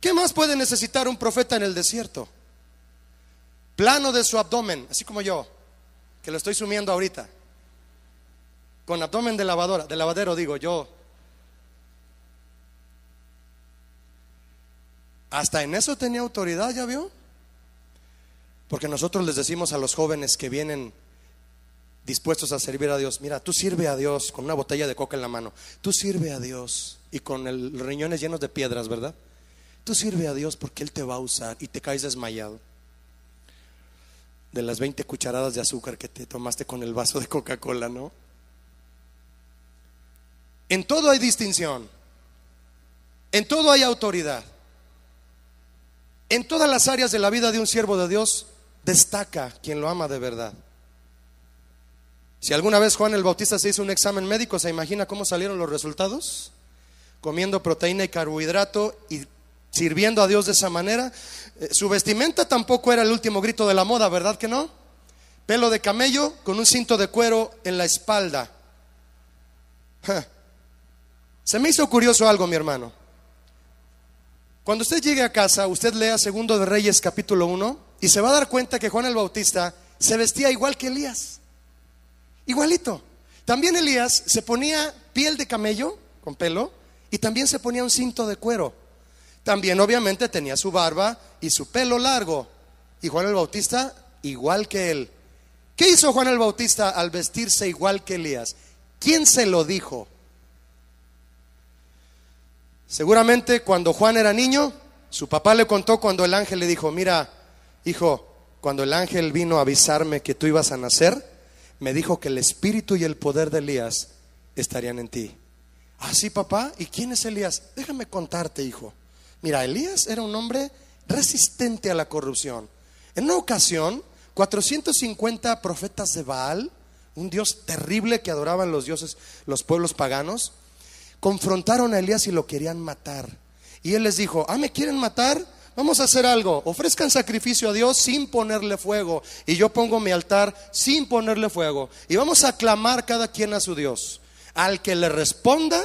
A: ¿Qué más puede necesitar un profeta en el desierto? Plano de su abdomen, así como yo, que lo estoy sumiendo ahorita con abdomen de lavadora, de lavadero digo yo. Hasta en eso tenía autoridad, ¿ya vio? Porque nosotros les decimos a los jóvenes que vienen dispuestos a servir a Dios, mira, tú sirve a Dios con una botella de coca en la mano, tú sirve a Dios y con el, los riñones llenos de piedras, ¿verdad? Tú sirve a Dios porque Él te va a usar y te caes desmayado de las 20 cucharadas de azúcar que te tomaste con el vaso de Coca-Cola, ¿no? En todo hay distinción. En todo hay autoridad. En todas las áreas de la vida de un siervo de Dios destaca quien lo ama de verdad. Si alguna vez Juan el Bautista se hizo un examen médico, ¿se imagina cómo salieron los resultados? Comiendo proteína y carbohidrato y sirviendo a Dios de esa manera. Eh, su vestimenta tampoco era el último grito de la moda, ¿verdad que no? Pelo de camello con un cinto de cuero en la espalda. Se me hizo curioso algo, mi hermano. Cuando usted llegue a casa, usted lea Segundo de Reyes capítulo 1 y se va a dar cuenta que Juan el Bautista se vestía igual que Elías. Igualito. También Elías se ponía piel de camello con pelo y también se ponía un cinto de cuero. También obviamente tenía su barba y su pelo largo. Y Juan el Bautista igual que él. ¿Qué hizo Juan el Bautista al vestirse igual que Elías? ¿Quién se lo dijo? Seguramente cuando Juan era niño, su papá le contó cuando el ángel le dijo, mira, hijo, cuando el ángel vino a avisarme que tú ibas a nacer, me dijo que el espíritu y el poder de Elías estarían en ti. Así ah, papá, ¿y quién es Elías? Déjame contarte, hijo. Mira, Elías era un hombre resistente a la corrupción. En una ocasión, 450 profetas de Baal, un dios terrible que adoraban los dioses, los pueblos paganos, confrontaron a Elías y lo querían matar. Y él les dijo, ah, ¿me quieren matar? Vamos a hacer algo, ofrezcan sacrificio a Dios sin ponerle fuego. Y yo pongo mi altar sin ponerle fuego. Y vamos a clamar cada quien a su Dios. Al que le responda,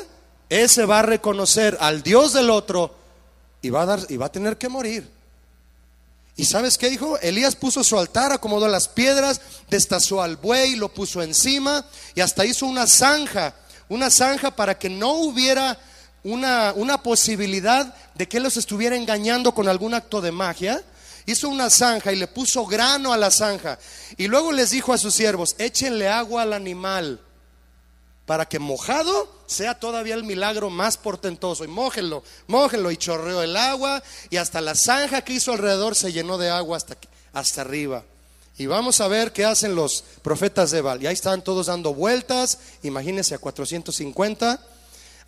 A: ese va a reconocer al Dios del otro y va a, dar, y va a tener que morir. ¿Y sabes qué dijo? Elías puso su altar, acomodó las piedras, destazó al buey, lo puso encima y hasta hizo una zanja una zanja para que no hubiera una, posibilidad de que él los estuviera engañando con algún acto de magia. Hizo una zanja y le puso grano a la zanja. Y luego les dijo a sus siervos, échenle agua al animal para que mojado sea todavía el milagro más portentoso. Y mójenlo, mójenlo. Y chorreó el agua y hasta la zanja que hizo alrededor se llenó de agua hasta, hasta arriba. Y vamos a ver qué hacen los profetas de Baal. Y ahí están todos dando vueltas, imagínense a 450,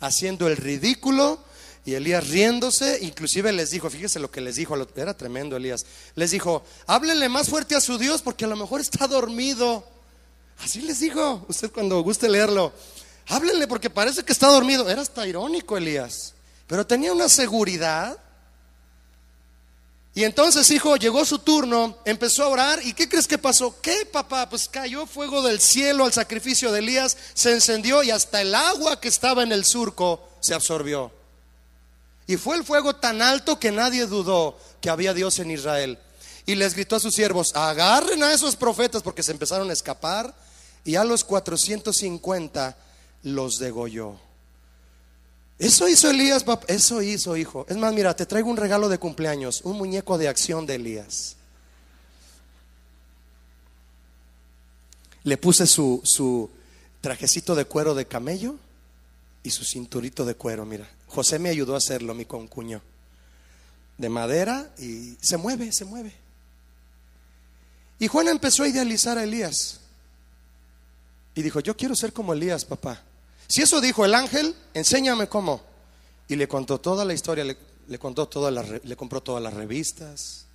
A: haciendo el ridículo. Y Elías riéndose, inclusive les dijo, fíjese lo que les dijo, era tremendo Elías, les dijo, háblele más fuerte a su Dios porque a lo mejor está dormido. Así les dijo, usted cuando guste leerlo, háblele porque parece que está dormido. Era hasta irónico Elías, pero tenía una seguridad y entonces, hijo, llegó su turno, empezó a orar. ¿Y qué crees que pasó? ¿Qué, papá? Pues cayó fuego del cielo al sacrificio de Elías, se encendió y hasta el agua que estaba en el surco se absorbió. Y fue el fuego tan alto que nadie dudó que había Dios en Israel. Y les gritó a sus siervos, agarren a esos profetas porque se empezaron a escapar. Y a los 450 los degolló. Eso hizo Elías, eso hizo, hijo. Es más, mira, te traigo un regalo de cumpleaños, un muñeco de acción de Elías. Le puse su, su trajecito de cuero de camello y su cinturito de cuero, mira. José me ayudó a hacerlo, mi concuño. De madera y se mueve, se mueve. Y Juan empezó a idealizar a Elías. Y dijo, yo quiero ser como Elías, papá. Si eso dijo el ángel, enséñame cómo. Y le contó toda la historia, le, contó le compró todas las revistas.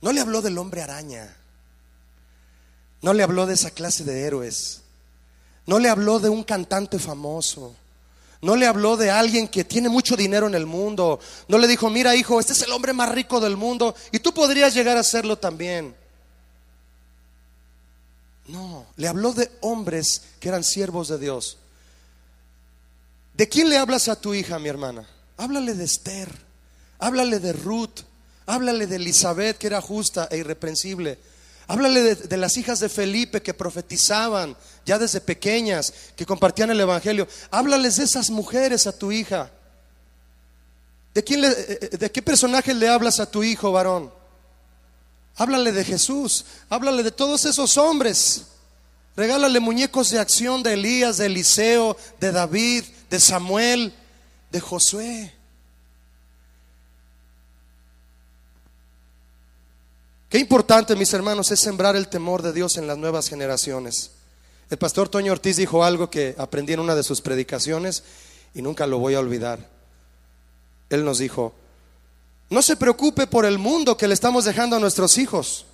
A: No le habló del hombre araña. No le habló de esa clase de héroes. No le habló de un cantante famoso. No le habló de alguien que tiene mucho dinero en el mundo. No le dijo, mira hijo, este es el hombre más rico del mundo y tú podrías llegar a serlo también. No, le habló de hombres que eran siervos de Dios. ¿De quién le hablas a tu hija, mi hermana? Háblale de Esther, háblale de Ruth, háblale de Elizabeth, que era justa e irreprensible. Háblale de, las hijas de Felipe que profetizaban ya desde pequeñas, que compartían el Evangelio. Háblales de esas mujeres a tu hija. ¿De, quién eh, eh, ¿De qué personaje le hablas a tu hijo, varón? Háblale de Jesús, háblale de todos esos hombres. Regálale muñecos de acción de Elías, de Eliseo, de David, de Samuel, de Josué. Qué importante, mis hermanos, es sembrar el temor de Dios en las nuevas generaciones. El pastor Toño Ortiz dijo algo que aprendí en una de sus predicaciones y nunca lo voy a olvidar. Él nos dijo, no se preocupe por el mundo que le estamos dejando a nuestros hijos.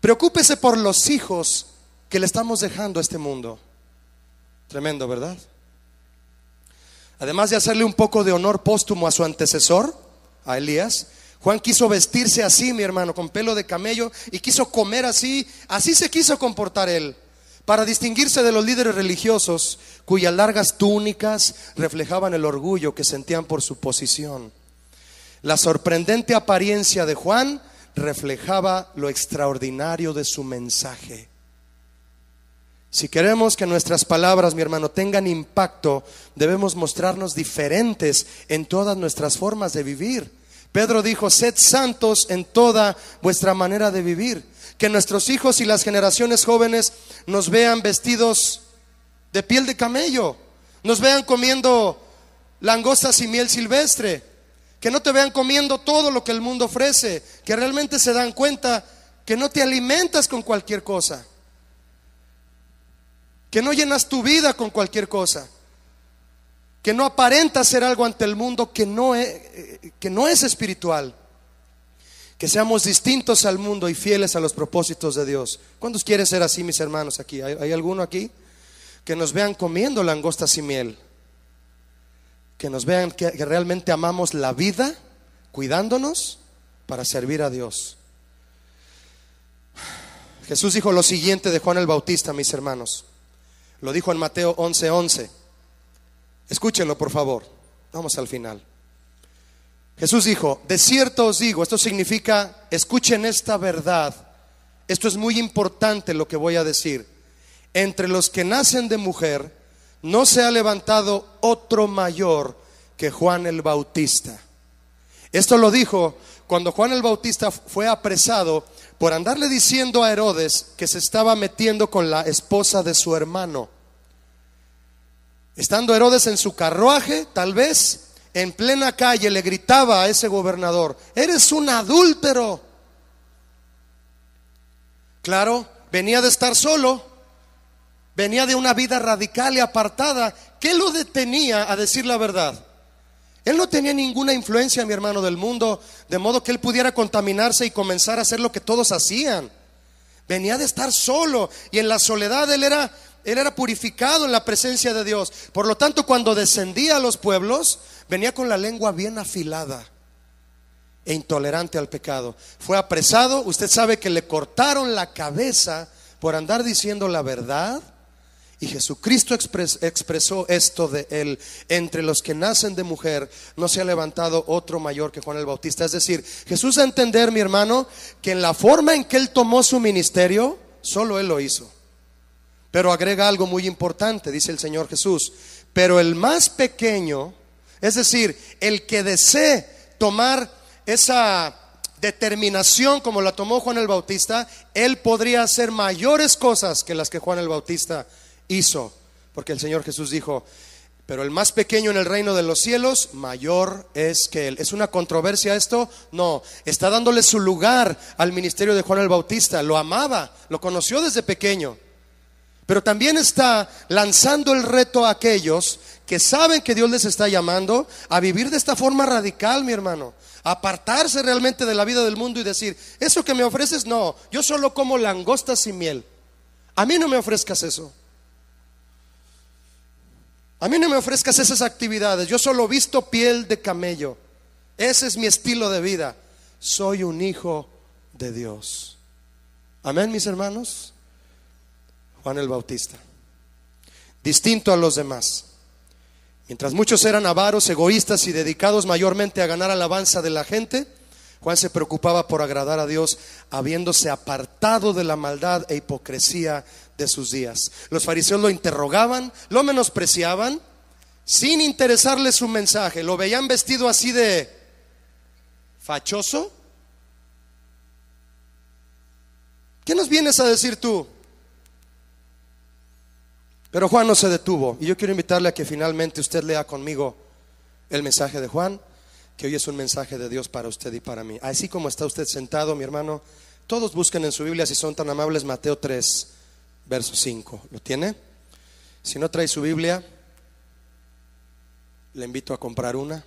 A: Preocúpese por los hijos que le estamos dejando a este mundo. Tremendo, ¿verdad? Además de hacerle un poco de honor póstumo a su antecesor, a Elías, Juan quiso vestirse así, mi hermano, con pelo de camello, y quiso comer así, así se quiso comportar él, para distinguirse de los líderes religiosos cuyas largas túnicas reflejaban el orgullo que sentían por su posición. La sorprendente apariencia de Juan reflejaba lo extraordinario de su mensaje. Si queremos que nuestras palabras, mi hermano, tengan impacto, debemos mostrarnos diferentes en todas nuestras formas de vivir. Pedro dijo, sed santos en toda vuestra manera de vivir. Que nuestros hijos y las generaciones jóvenes nos vean vestidos de piel de camello, nos vean comiendo langostas y miel silvestre, que no te vean comiendo todo lo que el mundo ofrece, que realmente se dan cuenta que no te alimentas con cualquier cosa, que no llenas tu vida con cualquier cosa, que no aparentas ser algo ante el mundo que no e, eh, es, espiritual, que seamos distintos al mundo y fieles a los propósitos de Dios. ¿Cuántos quieren ser así, mis hermanos, aquí? ¿Hay, hay alguno aquí? Que nos vean comiendo langostas y miel que nos vean que, realmente amamos la vida, cuidándonos para servir a Dios. Jesús dijo lo siguiente de Juan el Bautista, mis hermanos. Lo dijo en Mateo 11:11. 11. Escúchenlo, por favor. Vamos al final. Jesús dijo, de cierto os digo, esto significa, escuchen esta verdad. Esto es muy importante lo que voy a decir. Entre los que nacen de mujer, no se ha levantado otro mayor que Juan el Bautista. Esto lo dijo cuando Juan el Bautista fue apresado por andarle diciendo a Herodes que se estaba metiendo con la esposa de su hermano. Estando Herodes en su carruaje, tal vez, en plena calle le gritaba a ese gobernador, eres un adúltero. Claro, venía de estar solo venía de una vida radical y apartada. ¿Qué lo detenía a decir la verdad? Él no tenía ninguna influencia, mi hermano, del mundo, de modo que él pudiera contaminarse y comenzar a hacer lo que todos hacían. Venía de estar solo y en la soledad él era, él era purificado en la presencia de Dios. Por lo tanto, cuando descendía a los pueblos, venía con la lengua bien afilada e intolerante al pecado. Fue apresado, usted sabe que le cortaron la cabeza por andar diciendo la verdad y Jesucristo expresó esto de él. Entre los que nacen de mujer no se ha levantado otro mayor que Juan el Bautista. Es decir, Jesús a entender, mi hermano, que en la forma en que él tomó su ministerio, solo él lo hizo. Pero agrega algo muy importante, dice el Señor Jesús. Pero el más pequeño, es decir, el que desee tomar esa determinación como la tomó Juan el Bautista, él podría hacer mayores cosas que las que Juan el Bautista hizo, porque el Señor Jesús dijo, pero el más pequeño en el reino de los cielos, mayor es que él. ¿Es una controversia esto? No. Está dándole su lugar al ministerio de Juan el Bautista. Lo amaba, lo conoció desde pequeño. Pero también está lanzando el reto a aquellos que saben que Dios les está llamando a vivir de esta forma radical, mi hermano. apartarse realmente de la vida del mundo y decir, eso que me ofreces, no. Yo solo como langostas y miel. A mí no me ofrezcas eso. A mí no me ofrezcas esas actividades. Yo solo visto piel de camello. Ese es mi estilo de vida. Soy un hijo de Dios. Amén, mis hermanos. Juan el Bautista. Distinto a los demás. Mientras muchos eran avaros, egoístas y dedicados mayormente a ganar alabanza de la gente, Juan se preocupaba por agradar a Dios, habiéndose apartado de la maldad e hipocresía de sus días. Los fariseos lo interrogaban, lo menospreciaban, sin interesarle su mensaje. Lo veían vestido así de fachoso. ¿Qué nos vienes a decir tú? Pero Juan no se detuvo. Y yo quiero invitarle a que finalmente usted lea conmigo el mensaje de Juan que hoy es un mensaje de Dios para usted y para mí. Así como está usted sentado, mi hermano, todos busquen en su Biblia, si son tan amables, Mateo 3, verso 5. ¿Lo tiene? Si no trae su Biblia, le invito a comprar una.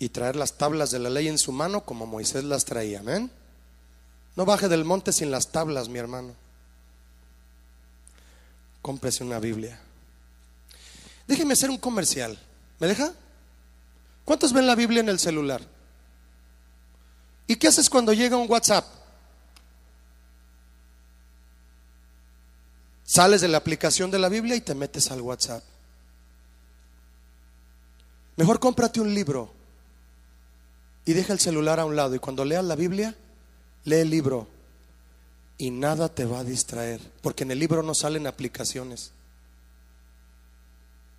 A: Y traer las tablas de la ley en su mano como Moisés las traía. Amén. No baje del monte sin las tablas, mi hermano. Cómprese una Biblia. Déjeme hacer un comercial. ¿Me deja? ¿Cuántos ven la Biblia en el celular? ¿Y qué haces cuando llega un WhatsApp? Sales de la aplicación de la Biblia y te metes al WhatsApp. Mejor cómprate un libro y deja el celular a un lado y cuando leas la Biblia, lee el libro y nada te va a distraer, porque en el libro no salen aplicaciones.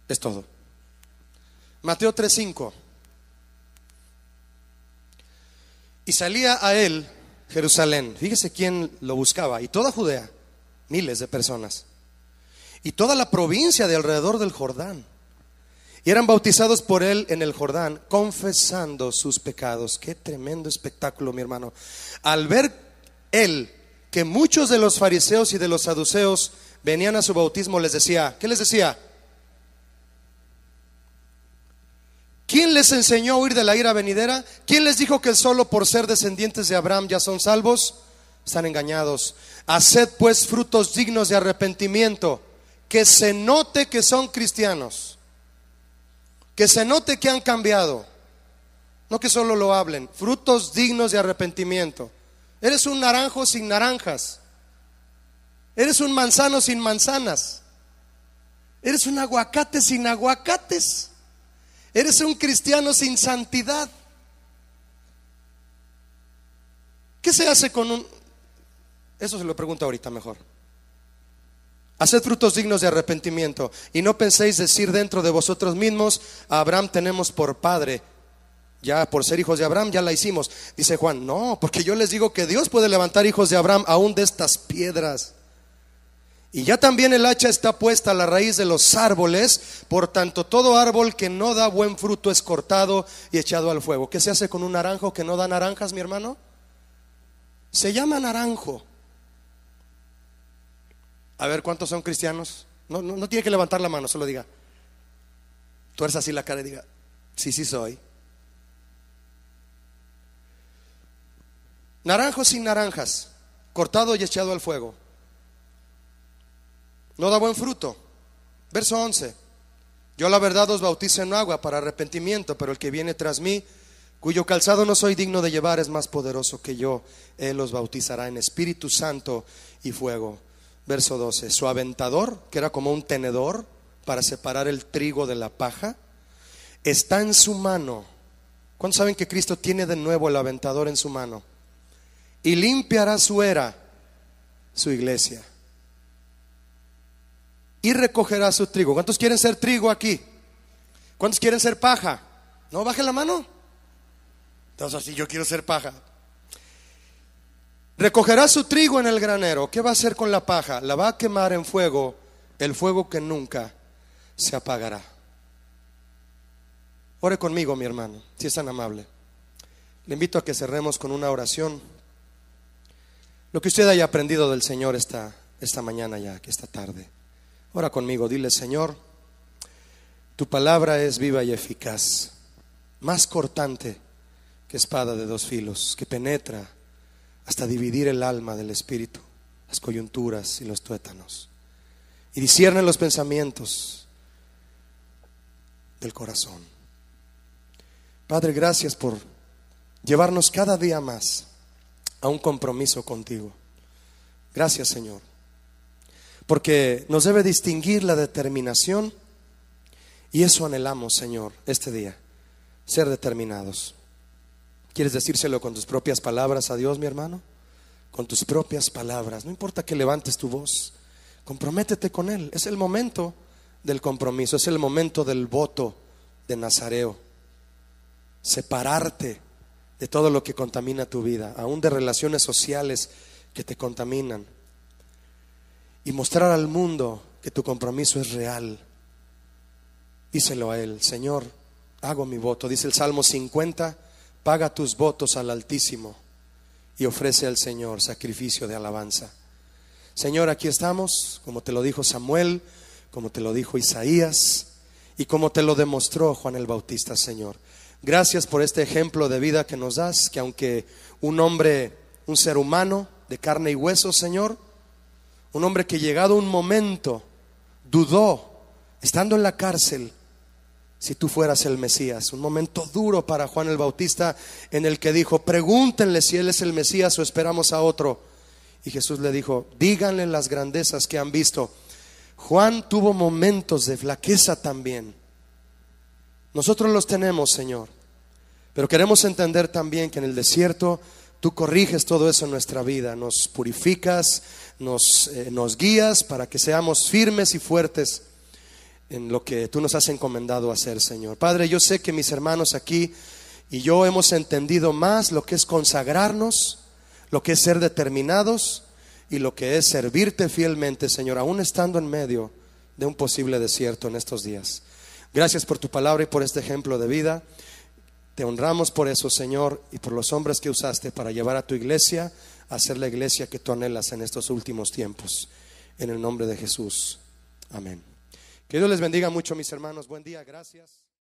A: Es todo. Mateo 3:5. Y salía a él Jerusalén. Fíjese quién lo buscaba. Y toda Judea, miles de personas. Y toda la provincia de alrededor del Jordán. Y eran bautizados por él en el Jordán, confesando sus pecados. Qué tremendo espectáculo, mi hermano. Al ver él que muchos de los fariseos y de los saduceos venían a su bautismo, les decía, ¿qué les decía? ¿Quién les enseñó a huir de la ira venidera? ¿Quién les dijo que solo por ser descendientes de Abraham ya son salvos? Están engañados. Haced pues frutos dignos de arrepentimiento, que se note que son cristianos, que se note que han cambiado, no que solo lo hablen, frutos dignos de arrepentimiento. Eres un naranjo sin naranjas, eres un manzano sin manzanas, eres un aguacate sin aguacates. Eres un cristiano sin santidad. ¿Qué se hace con un... Eso se lo pregunto ahorita mejor. Haced frutos dignos de arrepentimiento y no penséis decir dentro de vosotros mismos, Abraham tenemos por padre. Ya por ser hijos de Abraham ya la hicimos. Dice Juan, no, porque yo les digo que Dios puede levantar hijos de Abraham aún de estas piedras. Y ya también el hacha está puesta a la raíz de los árboles, por tanto todo árbol que no da buen fruto es cortado y echado al fuego. ¿Qué se hace con un naranjo que no da naranjas, mi hermano? Se llama naranjo. A ver, ¿cuántos son cristianos? No, no, no tiene que levantar la mano, solo diga. Tuerza así la cara y diga, sí, sí soy. Naranjo sin naranjas, cortado y echado al fuego no da buen fruto. Verso 11. Yo la verdad os bautizo en agua para arrepentimiento, pero el que viene tras mí, cuyo calzado no soy digno de llevar, es más poderoso que yo. Él os bautizará en Espíritu Santo y fuego. Verso 12. Su aventador, que era como un tenedor para separar el trigo de la paja, está en su mano. ¿Cuántos saben que Cristo tiene de nuevo el aventador en su mano? Y limpiará su era, su iglesia y recogerá su trigo. ¿Cuántos quieren ser trigo aquí? ¿Cuántos quieren ser paja? No, bajen la mano. Entonces, así yo quiero ser paja. Recogerá su trigo en el granero. ¿Qué va a hacer con la paja? La va a quemar en fuego, el fuego que nunca se apagará. Ore conmigo, mi hermano, si es tan amable. Le invito a que cerremos con una oración. Lo que usted haya aprendido del Señor esta, esta mañana ya, que esta tarde. Ora conmigo, dile Señor, tu palabra es viva y eficaz, más cortante que espada de dos filos, que penetra hasta dividir el alma del espíritu, las coyunturas y los tuétanos, y discierne los pensamientos del corazón. Padre, gracias por llevarnos cada día más a un compromiso contigo. Gracias, Señor porque nos debe distinguir la determinación y eso anhelamos, Señor, este día, ser determinados. ¿Quieres decírselo con tus propias palabras a Dios, mi hermano? Con tus propias palabras. No importa que levantes tu voz, comprométete con Él. Es el momento del compromiso, es el momento del voto de Nazareo. Separarte de todo lo que contamina tu vida, aún de relaciones sociales que te contaminan y mostrar al mundo que tu compromiso es real. Díselo a Él, Señor, hago mi voto. Dice el Salmo 50, paga tus votos al Altísimo y ofrece al Señor sacrificio de alabanza. Señor, aquí estamos, como te lo dijo Samuel, como te lo dijo Isaías y como te lo demostró Juan el Bautista, Señor. Gracias por este ejemplo de vida que nos das, que aunque un hombre, un ser humano de carne y hueso, Señor, un hombre que llegado un momento dudó, estando en la cárcel, si tú fueras el Mesías. Un momento duro para Juan el Bautista en el que dijo, pregúntenle si él es el Mesías o esperamos a otro. Y Jesús le dijo, díganle las grandezas que han visto. Juan tuvo momentos de flaqueza también. Nosotros los tenemos, Señor. Pero queremos entender también que en el desierto Tú corriges todo eso en nuestra vida, nos purificas, nos, eh, nos guías para que seamos firmes y fuertes en lo que tú nos has encomendado hacer, Señor. Padre, yo sé que mis hermanos aquí y yo hemos entendido más lo que es consagrarnos, lo que es ser determinados y lo que es servirte fielmente, Señor, aún estando en medio de un posible desierto en estos días. Gracias por tu palabra y por este ejemplo de vida. Te honramos por eso, Señor, y por los hombres que usaste para llevar a tu iglesia a ser la iglesia que tú anhelas en estos últimos tiempos. En el nombre de Jesús. Amén. Que Dios les bendiga mucho, mis hermanos. Buen día, gracias.